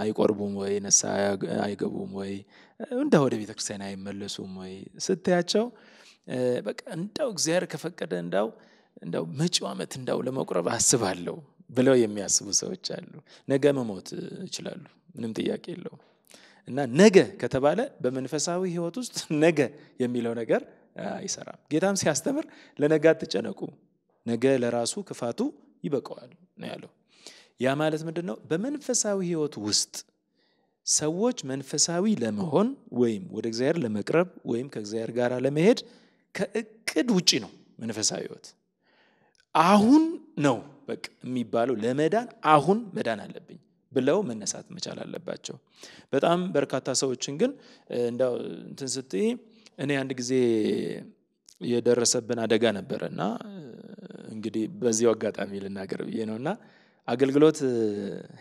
አይቆርቡም ወይ ንስሐ አይገቡም ወይ እንደ ወደ ቤተ ክርስቲያን አይመለሱም ወይ ስታያቸው በቃ እንደው እግዚአብሔር ከፈቀደ እንዳው እንደው መጪው ዓመት እንዳው ለመቁረብ አስባለሁ ብለው የሚያስቡ ሰዎች አሉ። ነገ መሞት ይችላሉ፣ ምንም ጥያቄ የለውም። እና ነገ ከተባለ በመንፈሳዊ ህይወት ውስጥ ነገ የሚለው ነገር አይሰራም። ጌታም ሲያስተምር ለነገ አትጨነቁ፣ ነገ ለራሱ ክፋቱ ይበቀዋል ነው ያለው። ያ ማለት ምንድን ነው? በመንፈሳዊ ህይወት ውስጥ ሰዎች መንፈሳዊ ለመሆን ወይም ወደ እግዚአብሔር ለመቅረብ ወይም ከእግዚአብሔር ጋር ለመሄድ ከእቅድ ውጪ ነው መንፈሳዊ ህይወት። አሁን ነው በቃ የሚባለው ለመዳን አሁን መዳን አለብኝ ብለው መነሳት መቻል አለባቸው። በጣም በርካታ ሰዎችን ግን እንዳው እንትን ስትይ እኔ አንድ ጊዜ የደረሰብን አደጋ ነበረ እና እንግዲህ በዚያው አጋጣሚ ልናገር ብዬ ነው እና አገልግሎት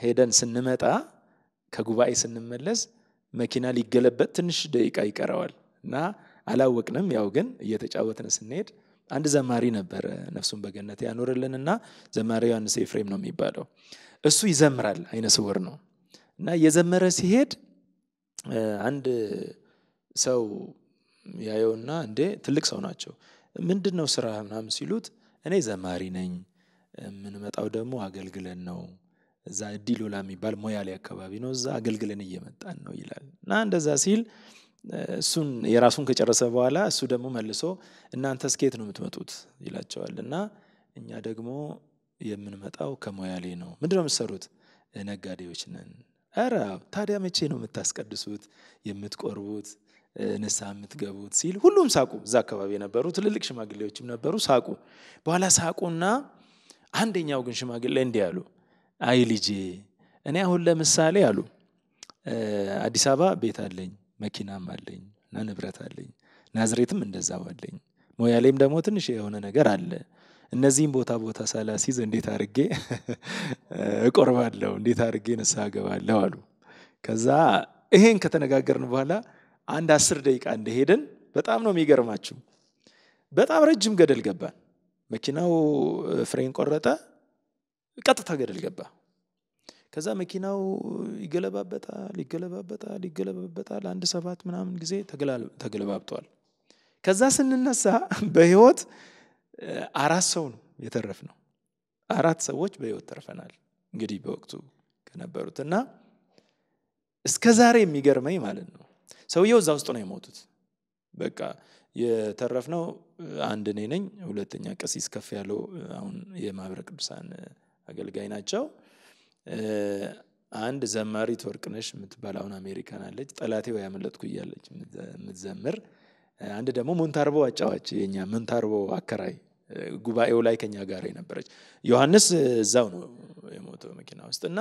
ሄደን ስንመጣ ከጉባኤ ስንመለስ መኪና ሊገለበት ትንሽ ደቂቃ ይቀረዋል እና አላወቅንም። ያው ግን እየተጫወትን ስንሄድ አንድ ዘማሪ ነበረ ነፍሱን በገነት ያኖርልን እና ዘማሪ ዮሐንስ ኤፍሬም ነው የሚባለው እሱ ይዘምራል አይነ ስውር ነው እና እየዘመረ ሲሄድ አንድ ሰው ያየውና እንዴ ትልቅ ሰው ናቸው ምንድን ነው ስራ ምናምን ሲሉት እኔ ዘማሪ ነኝ የምንመጣው ደግሞ አገልግለን ነው እዛ እዲ ሎላ የሚባል ሞያሌ አካባቢ ነው እዛ አገልግለን እየመጣን ነው ይላል እና እንደዛ ሲል እሱን የራሱን ከጨረሰ በኋላ እሱ ደግሞ መልሶ እናንተ ስኬት ነው የምትመጡት ይላቸዋል። እና እኛ ደግሞ የምንመጣው ከሞያሌ ነው። ምንድ ነው የምትሰሩት? ነጋዴዎች ነን። ኧረ ታዲያ መቼ ነው የምታስቀድሱት የምትቆርቡት ንሳ የምትገቡት ሲል ሁሉም ሳቁ። እዛ አካባቢ የነበሩ ትልልቅ ሽማግሌዎችም ነበሩ፣ ሳቁ። በኋላ ሳቁና አንደኛው ግን ሽማግሌ እንዲህ አሉ፣ አይ ልጄ እኔ አሁን ለምሳሌ አሉ አዲስ አበባ ቤት አለኝ መኪናም አለኝ እና ንብረት አለኝ። ናዝሬትም እንደዛው አለኝ። ሞያሌም ደግሞ ትንሽ የሆነ ነገር አለ። እነዚህም ቦታ ቦታ ሳላሲዝ እንዴት አድርጌ እቆርባለሁ? እንዴት አድርጌ ንስሐ እገባለሁ? አሉ። ከዛ ይሄን ከተነጋገርን በኋላ አንድ አስር ደቂቃ እንደሄደን በጣም ነው የሚገርማችሁ፣ በጣም ረጅም ገደል ገባን። መኪናው ፍሬን ቆረጠ፣ ቀጥታ ገደል ገባ። ከዛ መኪናው ይገለባበጣል ይገለባበጣል ይገለባበጣል አንድ ሰባት ምናምን ጊዜ ተገለባብቷል። ከዛ ስንነሳ በህይወት አራት ሰው ነው የተረፍ ነው። አራት ሰዎች በህይወት ተርፈናል። እንግዲህ በወቅቱ ከነበሩት እና እስከ ዛሬ የሚገርመኝ ማለት ነው ሰውየው እዛ ውስጥ ነው የሞቱት። በቃ የተረፍ ነው አንድ እኔ ነኝ፣ ሁለተኛ ቀሲስ ከፍ ያለው አሁን የማህበረ ቅዱሳን አገልጋይ ናቸው። አንድ ዘማሪት ወርቅነሽ የምትባላውን አሜሪካን አለች፣ ጠላቴ ወይ ያመለጥኩ እያለች የምትዘምር አንድ ደግሞ ሞንታርቦ አጫዋች የኛ ሞንታርቦ አከራይ ጉባኤው ላይ ከኛ ጋር የነበረች ዮሐንስ እዛው ነው የሞተው መኪና ውስጥ እና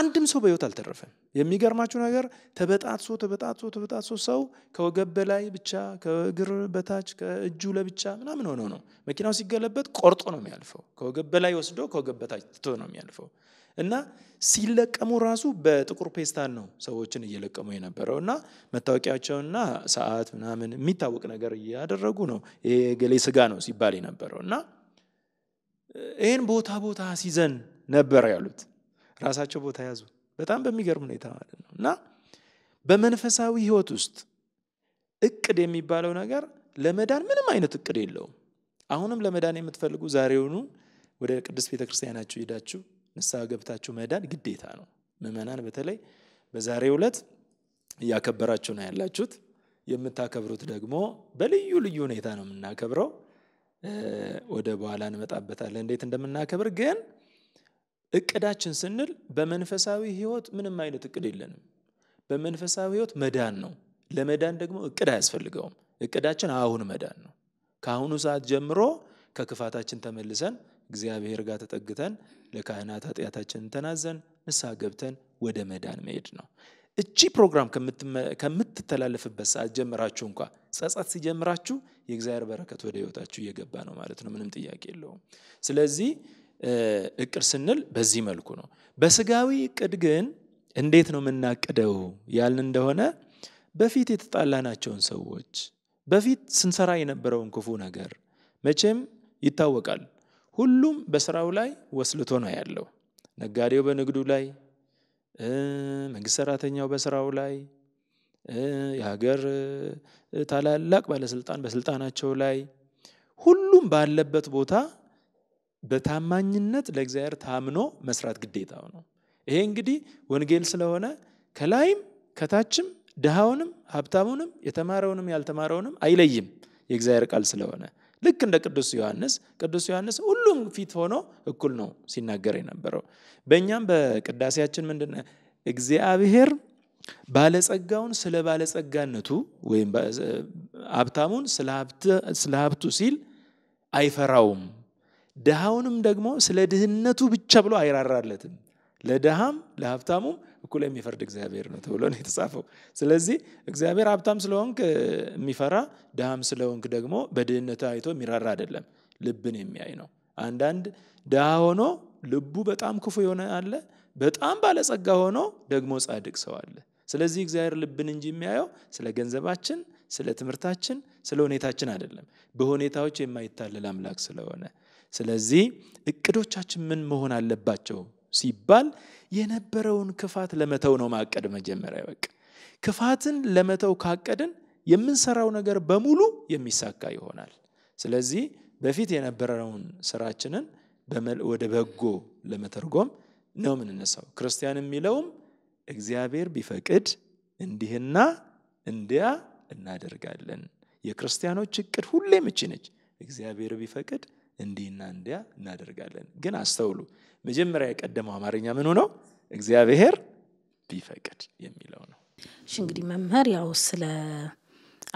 አንድም ሰው በህይወት አልተረፈም። የሚገርማችሁ ነገር ተበጣጥሶ ተበጣጥሶ ተበጣጥሶ ሰው ከወገብ በላይ ብቻ ከእግር በታች ከእጁ ለብቻ ምናምን ሆኖ ነው መኪናው ሲገለበት ቆርጦ ነው የሚያልፈው። ከወገብ በላይ ወስዶ ከወገብ በታች ትቶ ነው የሚያልፈው። እና ሲለቀሙ ራሱ በጥቁር ፔስታን ነው ሰዎችን እየለቀሙ የነበረው እና መታወቂያቸውና ሰዓት ምናምን የሚታወቅ ነገር እያደረጉ ነው። የገሌ ስጋ ነው ሲባል የነበረው እና ይህን ቦታ ቦታ ሲዘን ነበር ያሉት። ራሳቸው ቦታ ያዙ። በጣም በሚገርም ሁኔታ ማለት ነው እና በመንፈሳዊ ህይወት ውስጥ እቅድ የሚባለው ነገር ለመዳን ምንም አይነት እቅድ የለውም። አሁንም ለመዳን የምትፈልጉ ዛሬውኑ ወደ ቅድስት ቤተ ሄዳችሁ ንስሐ ገብታችሁ መዳን ግዴታ ነው። ምእመናን በተለይ በዛሬ ዕለት እያከበራችሁ ነው ያላችሁት። የምታከብሩት ደግሞ በልዩ ልዩ ሁኔታ ነው የምናከብረው። ወደ በኋላ እንመጣበታለን እንዴት እንደምናከብር ግን እቅዳችን ስንል በመንፈሳዊ ህይወት ምንም አይነት እቅድ የለንም። በመንፈሳዊ ህይወት መዳን ነው። ለመዳን ደግሞ እቅድ አያስፈልገውም። እቅዳችን አሁን መዳን ነው። ከአሁኑ ሰዓት ጀምሮ ከክፋታችን ተመልሰን እግዚአብሔር ጋር ተጠግተን ለካህናት አጥያታችን ተናዘን ንስሐ ገብተን ወደ መዳን መሄድ ነው። እቺ ፕሮግራም ከምትተላለፍበት ሰዓት ጀምራችሁ እንኳ ጸጸት ሲጀምራችሁ የእግዚአብሔር በረከት ወደ ህይወታችሁ እየገባ ነው ማለት ነው። ምንም ጥያቄ የለውም። ስለዚህ እቅድ ስንል በዚህ መልኩ ነው። በስጋዊ እቅድ ግን እንዴት ነው የምናቅደው ያልን እንደሆነ በፊት የተጣላናቸውን ሰዎች፣ በፊት ስንሰራ የነበረውን ክፉ ነገር መቼም ይታወቃል። ሁሉም በስራው ላይ ወስልቶ ነው ያለው። ነጋዴው በንግዱ ላይ፣ መንግስት ሰራተኛው በስራው ላይ፣ የሀገር ታላላቅ ባለስልጣን በስልጣናቸው ላይ፣ ሁሉም ባለበት ቦታ በታማኝነት ለእግዚአብሔር ታምኖ መስራት ግዴታው ነው። ይሄ እንግዲህ ወንጌል ስለሆነ ከላይም ከታችም ድሃውንም ሀብታሙንም የተማረውንም ያልተማረውንም አይለይም የእግዚአብሔር ቃል ስለሆነ ልክ እንደ ቅዱስ ዮሐንስ ቅዱስ ዮሐንስ ሁሉም ፊት ሆኖ እኩል ነው ሲናገር የነበረው። በእኛም በቅዳሴያችን ምንድን እግዚአብሔር ባለጸጋውን ስለ ባለጸጋነቱ ወይም ሀብታሙን ስለ ሀብቱ ሲል አይፈራውም፣ ድሃውንም ደግሞ ስለ ድህነቱ ብቻ ብሎ አይራራለትም። ለድሃም ለሀብታሙም እኩል የሚፈርድ እግዚአብሔር ነው ተብሎ ነው የተጻፈው። ስለዚህ እግዚአብሔር ሀብታም ስለሆንክ የሚፈራ ድሃም ስለሆንክ ደግሞ በድህነት አይቶ የሚራራ አይደለም፣ ልብን የሚያይ ነው። አንዳንድ ድሃ ሆኖ ልቡ በጣም ክፉ የሆነ አለ፣ በጣም ባለጸጋ ሆኖ ደግሞ ጻድቅ ሰው አለ። ስለዚህ እግዚአብሔር ልብን እንጂ የሚያየው ስለ ገንዘባችን፣ ስለ ትምህርታችን፣ ስለ ሁኔታችን አይደለም፣ በሁኔታዎች የማይታለል አምላክ ስለሆነ። ስለዚህ እቅዶቻችን ምን መሆን አለባቸው? ሲባል የነበረውን ክፋት ለመተው ነው ማቀድ። መጀመሪያ በቃ ክፋትን ለመተው ካቀድን የምንሰራው ነገር በሙሉ የሚሳካ ይሆናል። ስለዚህ በፊት የነበረውን ስራችንን ወደ በጎ ለመተርጎም ነው የምንነሳው። ክርስቲያን የሚለውም እግዚአብሔር ቢፈቅድ እንዲህና እንዲያ እናደርጋለን። የክርስቲያኖች እቅድ ሁሌም እቺ ነች። እግዚአብሔር ቢፈቅድ እንዲህና እንዲያ እናደርጋለን። ግን አስተውሉ መጀመሪያ የቀደመው አማርኛ ምን ነው? እግዚአብሔር ቢፈቅድ የሚለው ነው። እሺ እንግዲህ መምህር ያው ስለ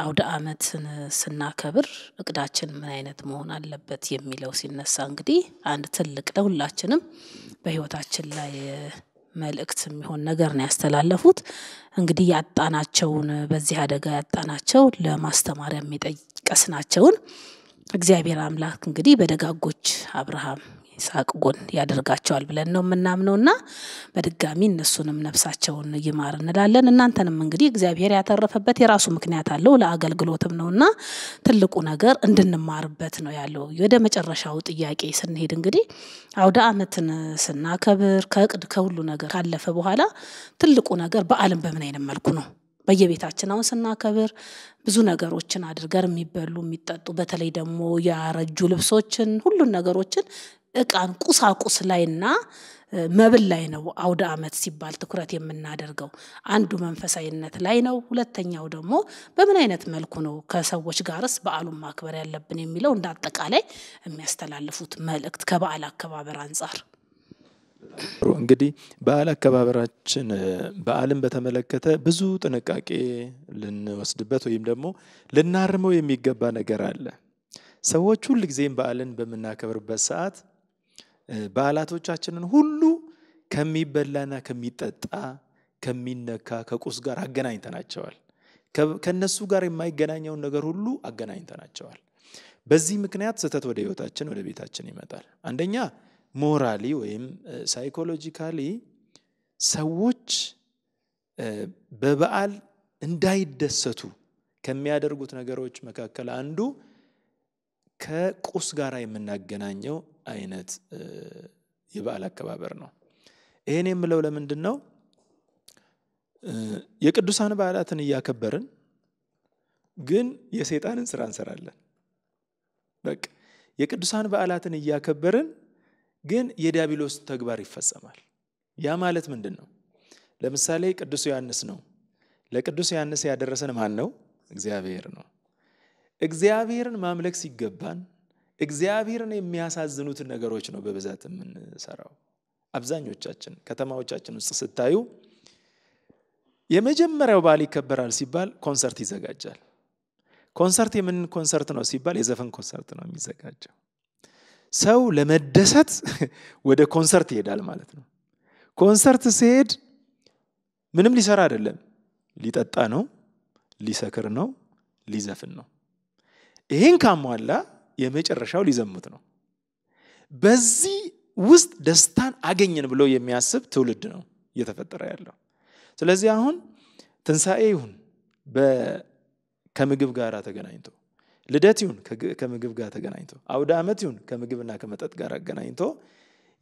አውደ ዓመትን ስናከብር እቅዳችን ምን አይነት መሆን አለበት የሚለው ሲነሳ እንግዲህ አንድ ትልቅ ለሁላችንም በህይወታችን ላይ መልእክት የሚሆን ነገር ነው ያስተላለፉት። እንግዲህ ያጣናቸውን በዚህ አደጋ ያጣናቸው ለማስተማሪያ የሚጠቀስናቸውን እግዚአብሔር አምላክ እንግዲህ በደጋጎች አብርሃም ሳቅ ጎን ያደርጋቸዋል ብለን ነው የምናምነው እና በድጋሚ እነሱንም ነፍሳቸውን ይማር እንላለን። እናንተንም እንግዲህ እግዚአብሔር ያተረፈበት የራሱ ምክንያት አለው ለአገልግሎትም ነው እና ትልቁ ነገር እንድንማርበት ነው ያለው። ወደ መጨረሻው ጥያቄ ስንሄድ እንግዲህ አውደ ዓመትን ስናከብር ከእቅድ ከሁሉ ነገር ካለፈ በኋላ ትልቁ ነገር በዓልን በምን አይነት መልኩ ነው በየቤታችን አሁን ስናከብር ብዙ ነገሮችን አድርገር የሚበሉ የሚጠጡ በተለይ ደግሞ ያረጁ ልብሶችን ሁሉን ነገሮችን እቃን ቁሳቁስ ላይና መብል ላይ ነው አውደ ዓመት ሲባል ትኩረት የምናደርገው። አንዱ መንፈሳዊነት ላይ ነው። ሁለተኛው ደግሞ በምን አይነት መልኩ ነው ከሰዎች ጋርስ በዓሉን ማክበር ያለብን የሚለው እንደ አጠቃላይ የሚያስተላልፉት መልእክት ከበዓል አከባበር አንጻር እንግዲህ በዓል አከባበራችን በዓልን በተመለከተ ብዙ ጥንቃቄ ልንወስድበት ወይም ደግሞ ልናርመው የሚገባ ነገር አለ። ሰዎች ሁል ጊዜም በዓልን በምናከብርበት ሰዓት በዓላቶቻችንን ሁሉ ከሚበላና ከሚጠጣ ከሚነካ ከቁስ ጋር አገናኝተናቸዋል። ከነሱ ጋር የማይገናኘውን ነገር ሁሉ አገናኝተናቸዋል። በዚህ ምክንያት ስህተት ወደ ህይወታችን ወደ ቤታችን ይመጣል። አንደኛ ሞራሊ ወይም ሳይኮሎጂካሊ ሰዎች በበዓል እንዳይደሰቱ ከሚያደርጉት ነገሮች መካከል አንዱ ከቁስ ጋር የምናገናኘው አይነት የበዓል አከባበር ነው። ይህን የምለው ለምንድን ነው? የቅዱሳን በዓላትን እያከበርን ግን የሰይጣንን ስራ እንሰራለን። በቃ የቅዱሳን በዓላትን እያከበርን ግን የዲያብሎስ ተግባር ይፈጸማል። ያ ማለት ምንድን ነው? ለምሳሌ ቅዱስ ዮሐንስ ነው። ለቅዱስ ዮሐንስ ያደረሰን ማን ነው? እግዚአብሔር ነው። እግዚአብሔርን ማምለክ ሲገባን እግዚአብሔርን የሚያሳዝኑትን ነገሮች ነው በብዛት የምንሰራው። አብዛኞቻችን ከተማዎቻችን ውስጥ ስታዩ የመጀመሪያው በዓል ይከበራል ሲባል ኮንሰርት ይዘጋጃል። ኮንሰርት የምን ኮንሰርት ነው ሲባል የዘፈን ኮንሰርት ነው የሚዘጋጀው። ሰው ለመደሰት ወደ ኮንሰርት ይሄዳል ማለት ነው። ኮንሰርት ሲሄድ ምንም ሊሰራ አይደለም፣ ሊጠጣ ነው፣ ሊሰክር ነው፣ ሊዘፍን ነው። ይሄን ካሟላ የመጨረሻው ሊዘሙት ነው። በዚህ ውስጥ ደስታን አገኘን ብሎ የሚያስብ ትውልድ ነው እየተፈጠረ ያለው። ስለዚህ አሁን ትንሣኤ ይሁን ከምግብ ጋር ተገናኝቶ ልደት ይሁን ከምግብ ጋር ተገናኝቶ፣ አውደ ዓመት ይሁን ከምግብና ከመጠጥ ጋር አገናኝቶ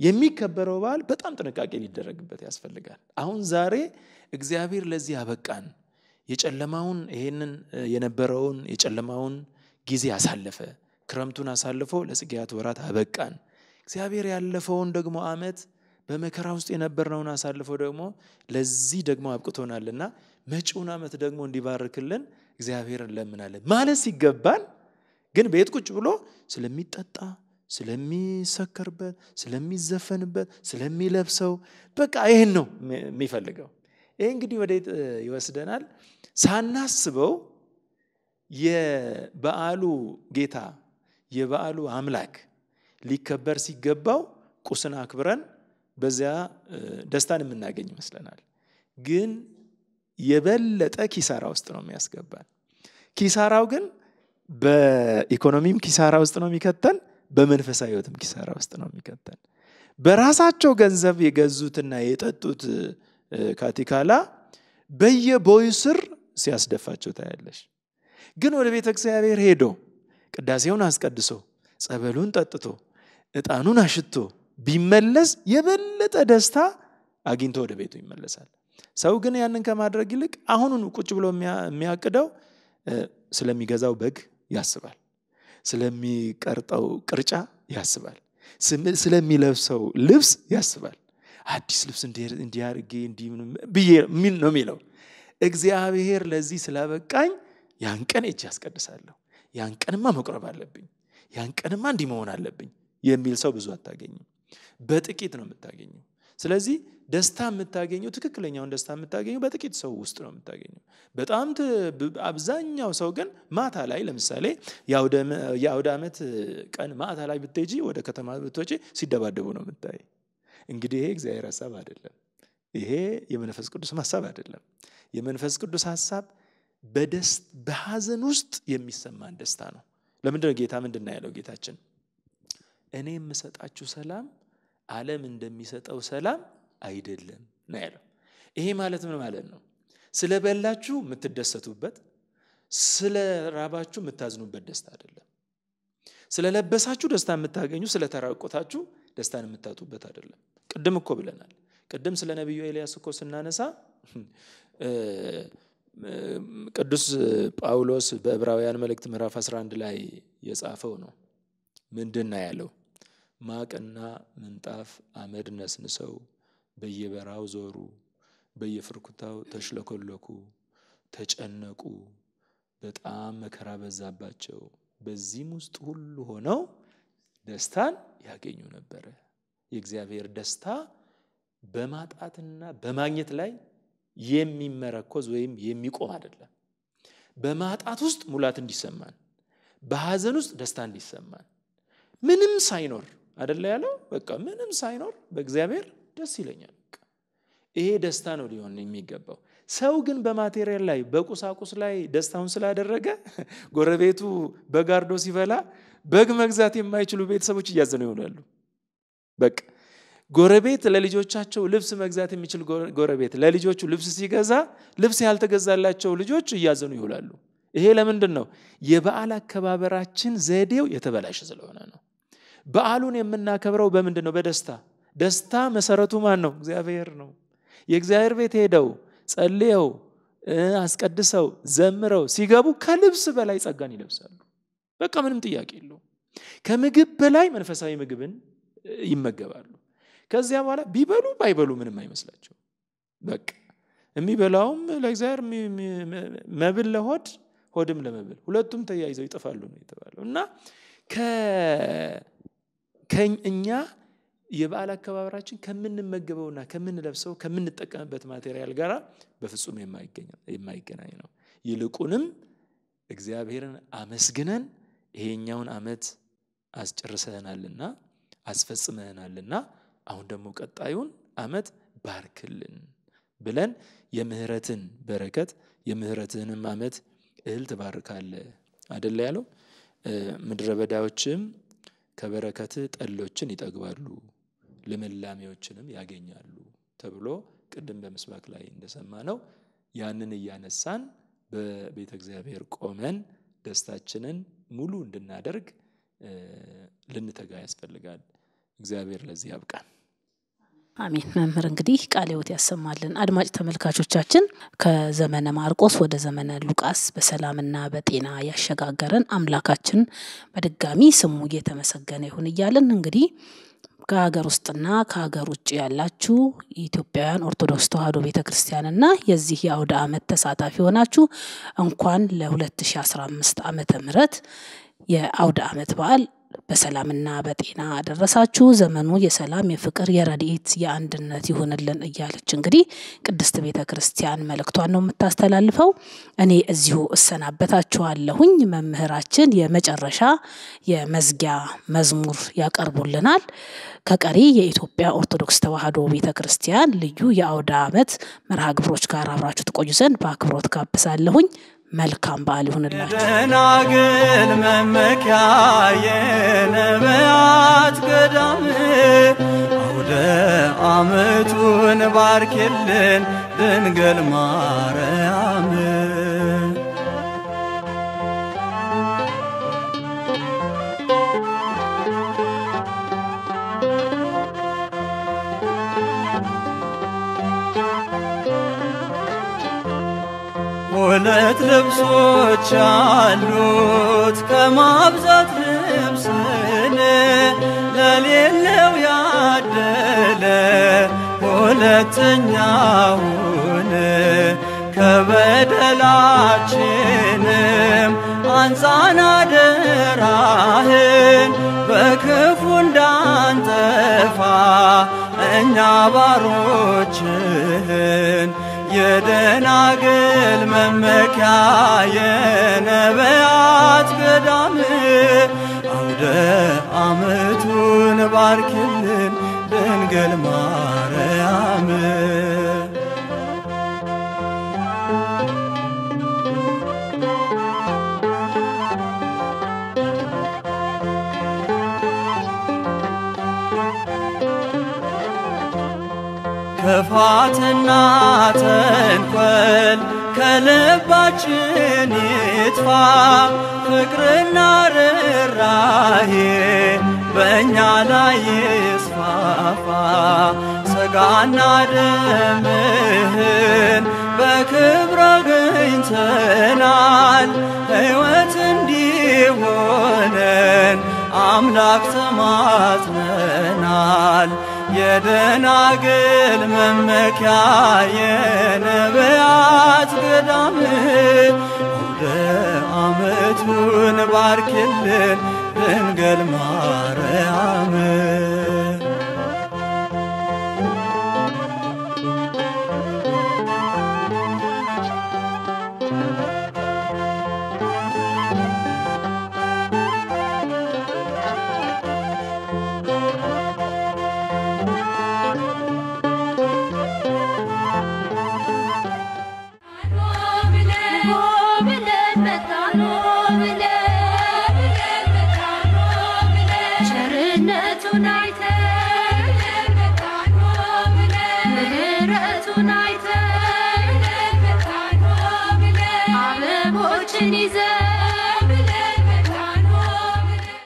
የሚከበረው በዓል በጣም ጥንቃቄ ሊደረግበት ያስፈልጋል። አሁን ዛሬ እግዚአብሔር ለዚህ አበቃን። የጨለማውን ይሄንን የነበረውን የጨለማውን ጊዜ አሳለፈ፣ ክረምቱን አሳልፎ ለጽጌያት ወራት አበቃን። እግዚአብሔር ያለፈውን ደግሞ ዓመት በመከራ ውስጥ የነበርነውን አሳልፎ ደግሞ ለዚህ ደግሞ አብቅቶናልና መጪውን ዓመት ደግሞ እንዲባርክልን እግዚአብሔርን ለምናለን ማለት ሲገባን ግን ቤት ቁጭ ብሎ ስለሚጠጣ ስለሚሰከርበት፣ ስለሚዘፈንበት፣ ስለሚለብሰው በቃ ይህን ነው የሚፈልገው። ይህ እንግዲህ ወዴት ይወስደናል? ሳናስበው የበዓሉ ጌታ የበዓሉ አምላክ ሊከበር ሲገባው ቁስን አክብረን በዚያ ደስታን የምናገኝ ይመስለናል። ግን የበለጠ ኪሳራ ውስጥ ነው የሚያስገባን። ኪሳራው ግን በኢኮኖሚም ኪሳራ ውስጥ ነው የሚከተን፣ በመንፈሳዊ ህይወትም ኪሳራ ውስጥ ነው የሚከተን። በራሳቸው ገንዘብ የገዙትና የጠጡት ካቲካላ በየቦይ ስር ሲያስደፋቸው ታያለሽ። ግን ወደ ቤተ እግዚአብሔር ሄዶ ቅዳሴውን አስቀድሶ ጸበሉን ጠጥቶ እጣኑን አሽቶ ቢመለስ የበለጠ ደስታ አግኝቶ ወደ ቤቱ ይመለሳል። ሰው ግን ያንን ከማድረግ ይልቅ አሁኑን ቁጭ ብሎ የሚያቅደው ስለሚገዛው በግ ያስባል፣ ስለሚቀርጠው ቅርጫ ያስባል፣ ስለሚለብሰው ልብስ ያስባል። አዲስ ልብስ እንዲያርጌ ብዬ ሚል ነው የሚለው። እግዚአብሔር ለዚህ ስላበቃኝ ያን ቀን እጅ ያስቀድሳለሁ፣ ያን ቀንማ መቁረብ አለብኝ፣ ያን ቀንማ እንዲህ መሆን አለብኝ የሚል ሰው ብዙ አታገኝም። በጥቂት ነው የምታገኘው። ስለዚህ ደስታ የምታገኘው ትክክለኛውን ደስታ የምታገኘው በጥቂት ሰው ውስጥ ነው የምታገኘው። በጣም አብዛኛው ሰው ግን ማታ ላይ ለምሳሌ የአውደ ዓመት ቀን ማታ ላይ ብትጂ ወደ ከተማ ብትወጪ ሲደባደቡ ነው የምታይ። እንግዲህ ይሄ እግዚአብሔር ሀሳብ አይደለም። ይሄ የመንፈስ ቅዱስም ሀሳብ አይደለም። የመንፈስ ቅዱስ ሀሳብ በሀዘን ውስጥ የሚሰማን ደስታ ነው። ለምንድነው ጌታ ምንድን ነው ያለው ጌታችን? እኔ የምሰጣችሁ ሰላም ዓለም እንደሚሰጠው ሰላም አይደለም ነው ያለው። ይሄ ማለት ምን ማለት ነው? ስለበላችሁ የምትደሰቱበት፣ ስለ ራባችሁ የምታዝኑበት ደስታ አይደለም። ስለለበሳችሁ ደስታ የምታገኙ፣ ስለተራቆታችሁ ደስታን የምታጡበት አይደለም። ቅድም እኮ ብለናል። ቅድም ስለ ነቢዩ ኤልያስ እኮ ስናነሳ ቅዱስ ጳውሎስ በዕብራውያን መልእክት ምዕራፍ 11 ላይ የጻፈው ነው። ምንድን ነው ያለው? ማቅና ምንጣፍ አመድ ነስንሰው በየበራው ዞሩ፣ በየፍርኩታው ተሽለኮለኩ፣ ተጨነቁ። በጣም መከራ በዛባቸው። በዚህም ውስጥ ሁሉ ሆነው ደስታን ያገኙ ነበረ። የእግዚአብሔር ደስታ በማጣትና በማግኘት ላይ የሚመረኮዝ ወይም የሚቆም አይደለም። በማጣት ውስጥ ሙላት እንዲሰማን፣ በሐዘን ውስጥ ደስታ እንዲሰማን ምንም ሳይኖር አደለ ያለው በቃ ምንም ሳይኖር በእግዚአብሔር ደስ ይለኛል። ይሄ ደስታ ነው ሊሆን የሚገባው። ሰው ግን በማቴሪያል ላይ በቁሳቁስ ላይ ደስታውን ስላደረገ ጎረቤቱ በጋርዶ ሲበላ በግ መግዛት የማይችሉ ቤተሰቦች እያዘኑ ይሆናሉ። በቃ ጎረቤት ለልጆቻቸው ልብስ መግዛት የሚችል ጎረቤት ለልጆቹ ልብስ ሲገዛ ልብስ ያልተገዛላቸው ልጆች እያዘኑ ይውላሉ። ይሄ ለምንድን ነው? የበዓል አከባበራችን ዘዴው የተበላሸ ስለሆነ ነው። በዓሉን የምናከብረው በምንድን ነው? በደስታ። ደስታ መሰረቱ ማን ነው? እግዚአብሔር ነው። የእግዚአብሔር ቤት ሄደው ጸልየው አስቀድሰው ዘምረው ሲገቡ ከልብስ በላይ ጸጋን ይለብሳሉ። በቃ ምንም ጥያቄ የለውም። ከምግብ በላይ መንፈሳዊ ምግብን ይመገባሉ። ከዚያ በኋላ ቢበሉ ባይበሉ ምንም አይመስላቸው። በቃ የሚበላውም ለእግዚአብሔር መብል ለሆድ ሆድም ለመብል ሁለቱም ተያይዘው ይጠፋሉ ነው የተባለው እና እኛ የበዓል አከባበራችን ከምንመገበውና ከምንለብሰው ከምንጠቀምበት ማቴሪያል ጋር በፍጹም የማይገናኝ ነው። ይልቁንም እግዚአብሔርን አመስግነን ይሄኛውን አመት አስጨርሰህናልና አስፈጽመህናልና አሁን ደግሞ ቀጣዩን አመት ባርክልን ብለን የምህረትን በረከት የምህረትህንም አመት እህል ትባርካለ አደለ ያለው ምድረ በዳዎችም ከበረከት ጠሎችን ይጠግባሉ ልምላሜዎችንም ያገኛሉ ተብሎ ቅድም በምስባክ ላይ እንደሰማ ነው። ያንን እያነሳን በቤተ እግዚአብሔር ቆመን ደስታችንን ሙሉ እንድናደርግ ልንተጋ ያስፈልጋል። እግዚአብሔር ለዚህ ያብቃን። አሜን። መምህር እንግዲህ ቃለ ሕይወት ያሰማልን። አድማጭ ተመልካቾቻችን ከዘመነ ማርቆስ ወደ ዘመነ ሉቃስ በሰላምና በጤና ያሸጋገረን አምላካችን በድጋሚ ስሙ እየተመሰገነ ይሁን እያለን እንግዲህ ከሀገር ውስጥና ከሀገር ውጭ ያላችሁ የኢትዮጵያውያን ኦርቶዶክስ ተዋሕዶ ቤተ ክርስቲያንና የዚህ የአውደ ዓመት ተሳታፊ ሆናችሁ እንኳን ለ2015 ዓመተ ምሕረት የአውደ ዓመት በዓል በሰላምና በጤና አደረሳችሁ። ዘመኑ የሰላም፣ የፍቅር፣ የረድኤት፣ የአንድነት ይሁንልን እያለች እንግዲህ ቅድስት ቤተ ክርስቲያን መልእክቷን ነው የምታስተላልፈው። እኔ እዚሁ እሰናበታችኋለሁኝ። መምህራችን የመጨረሻ የመዝጊያ መዝሙር ያቀርቡልናል። ከቀሪ የኢትዮጵያ ኦርቶዶክስ ተዋሕዶ ቤተ ክርስቲያን ልዩ የአውደ ዓመት መርሃ ግብሮች ጋር አብራችሁ ትቆዩ ዘንድ በአክብሮት ጋብዛለሁኝ። መልካም በዓል ይሁንላችሁ። ደናግል መመኪያ የነቢያት ገዳም አውደ ዓመቱን ባርክልን ድንግል ማርያምን ሁለት ልብሶች አሉት ከማብዛት ልብስን ለሌለው ያደለ ሁለተኛውን ከበደላችንም አንፃና ደራህን በክፉ እንዳንጠፋ እኛ ባሮችህን የደናግል መመኪያ የነቢያት ገዳም አናርምህን በክብር አግኝተናል ሕይወት እንዲሆነን አምላክ ተማጽነናል። የደናግል መመኪያ የነቢያት ገዳም ወደ ዓመቱን ባርክልን ድንግል ማርያም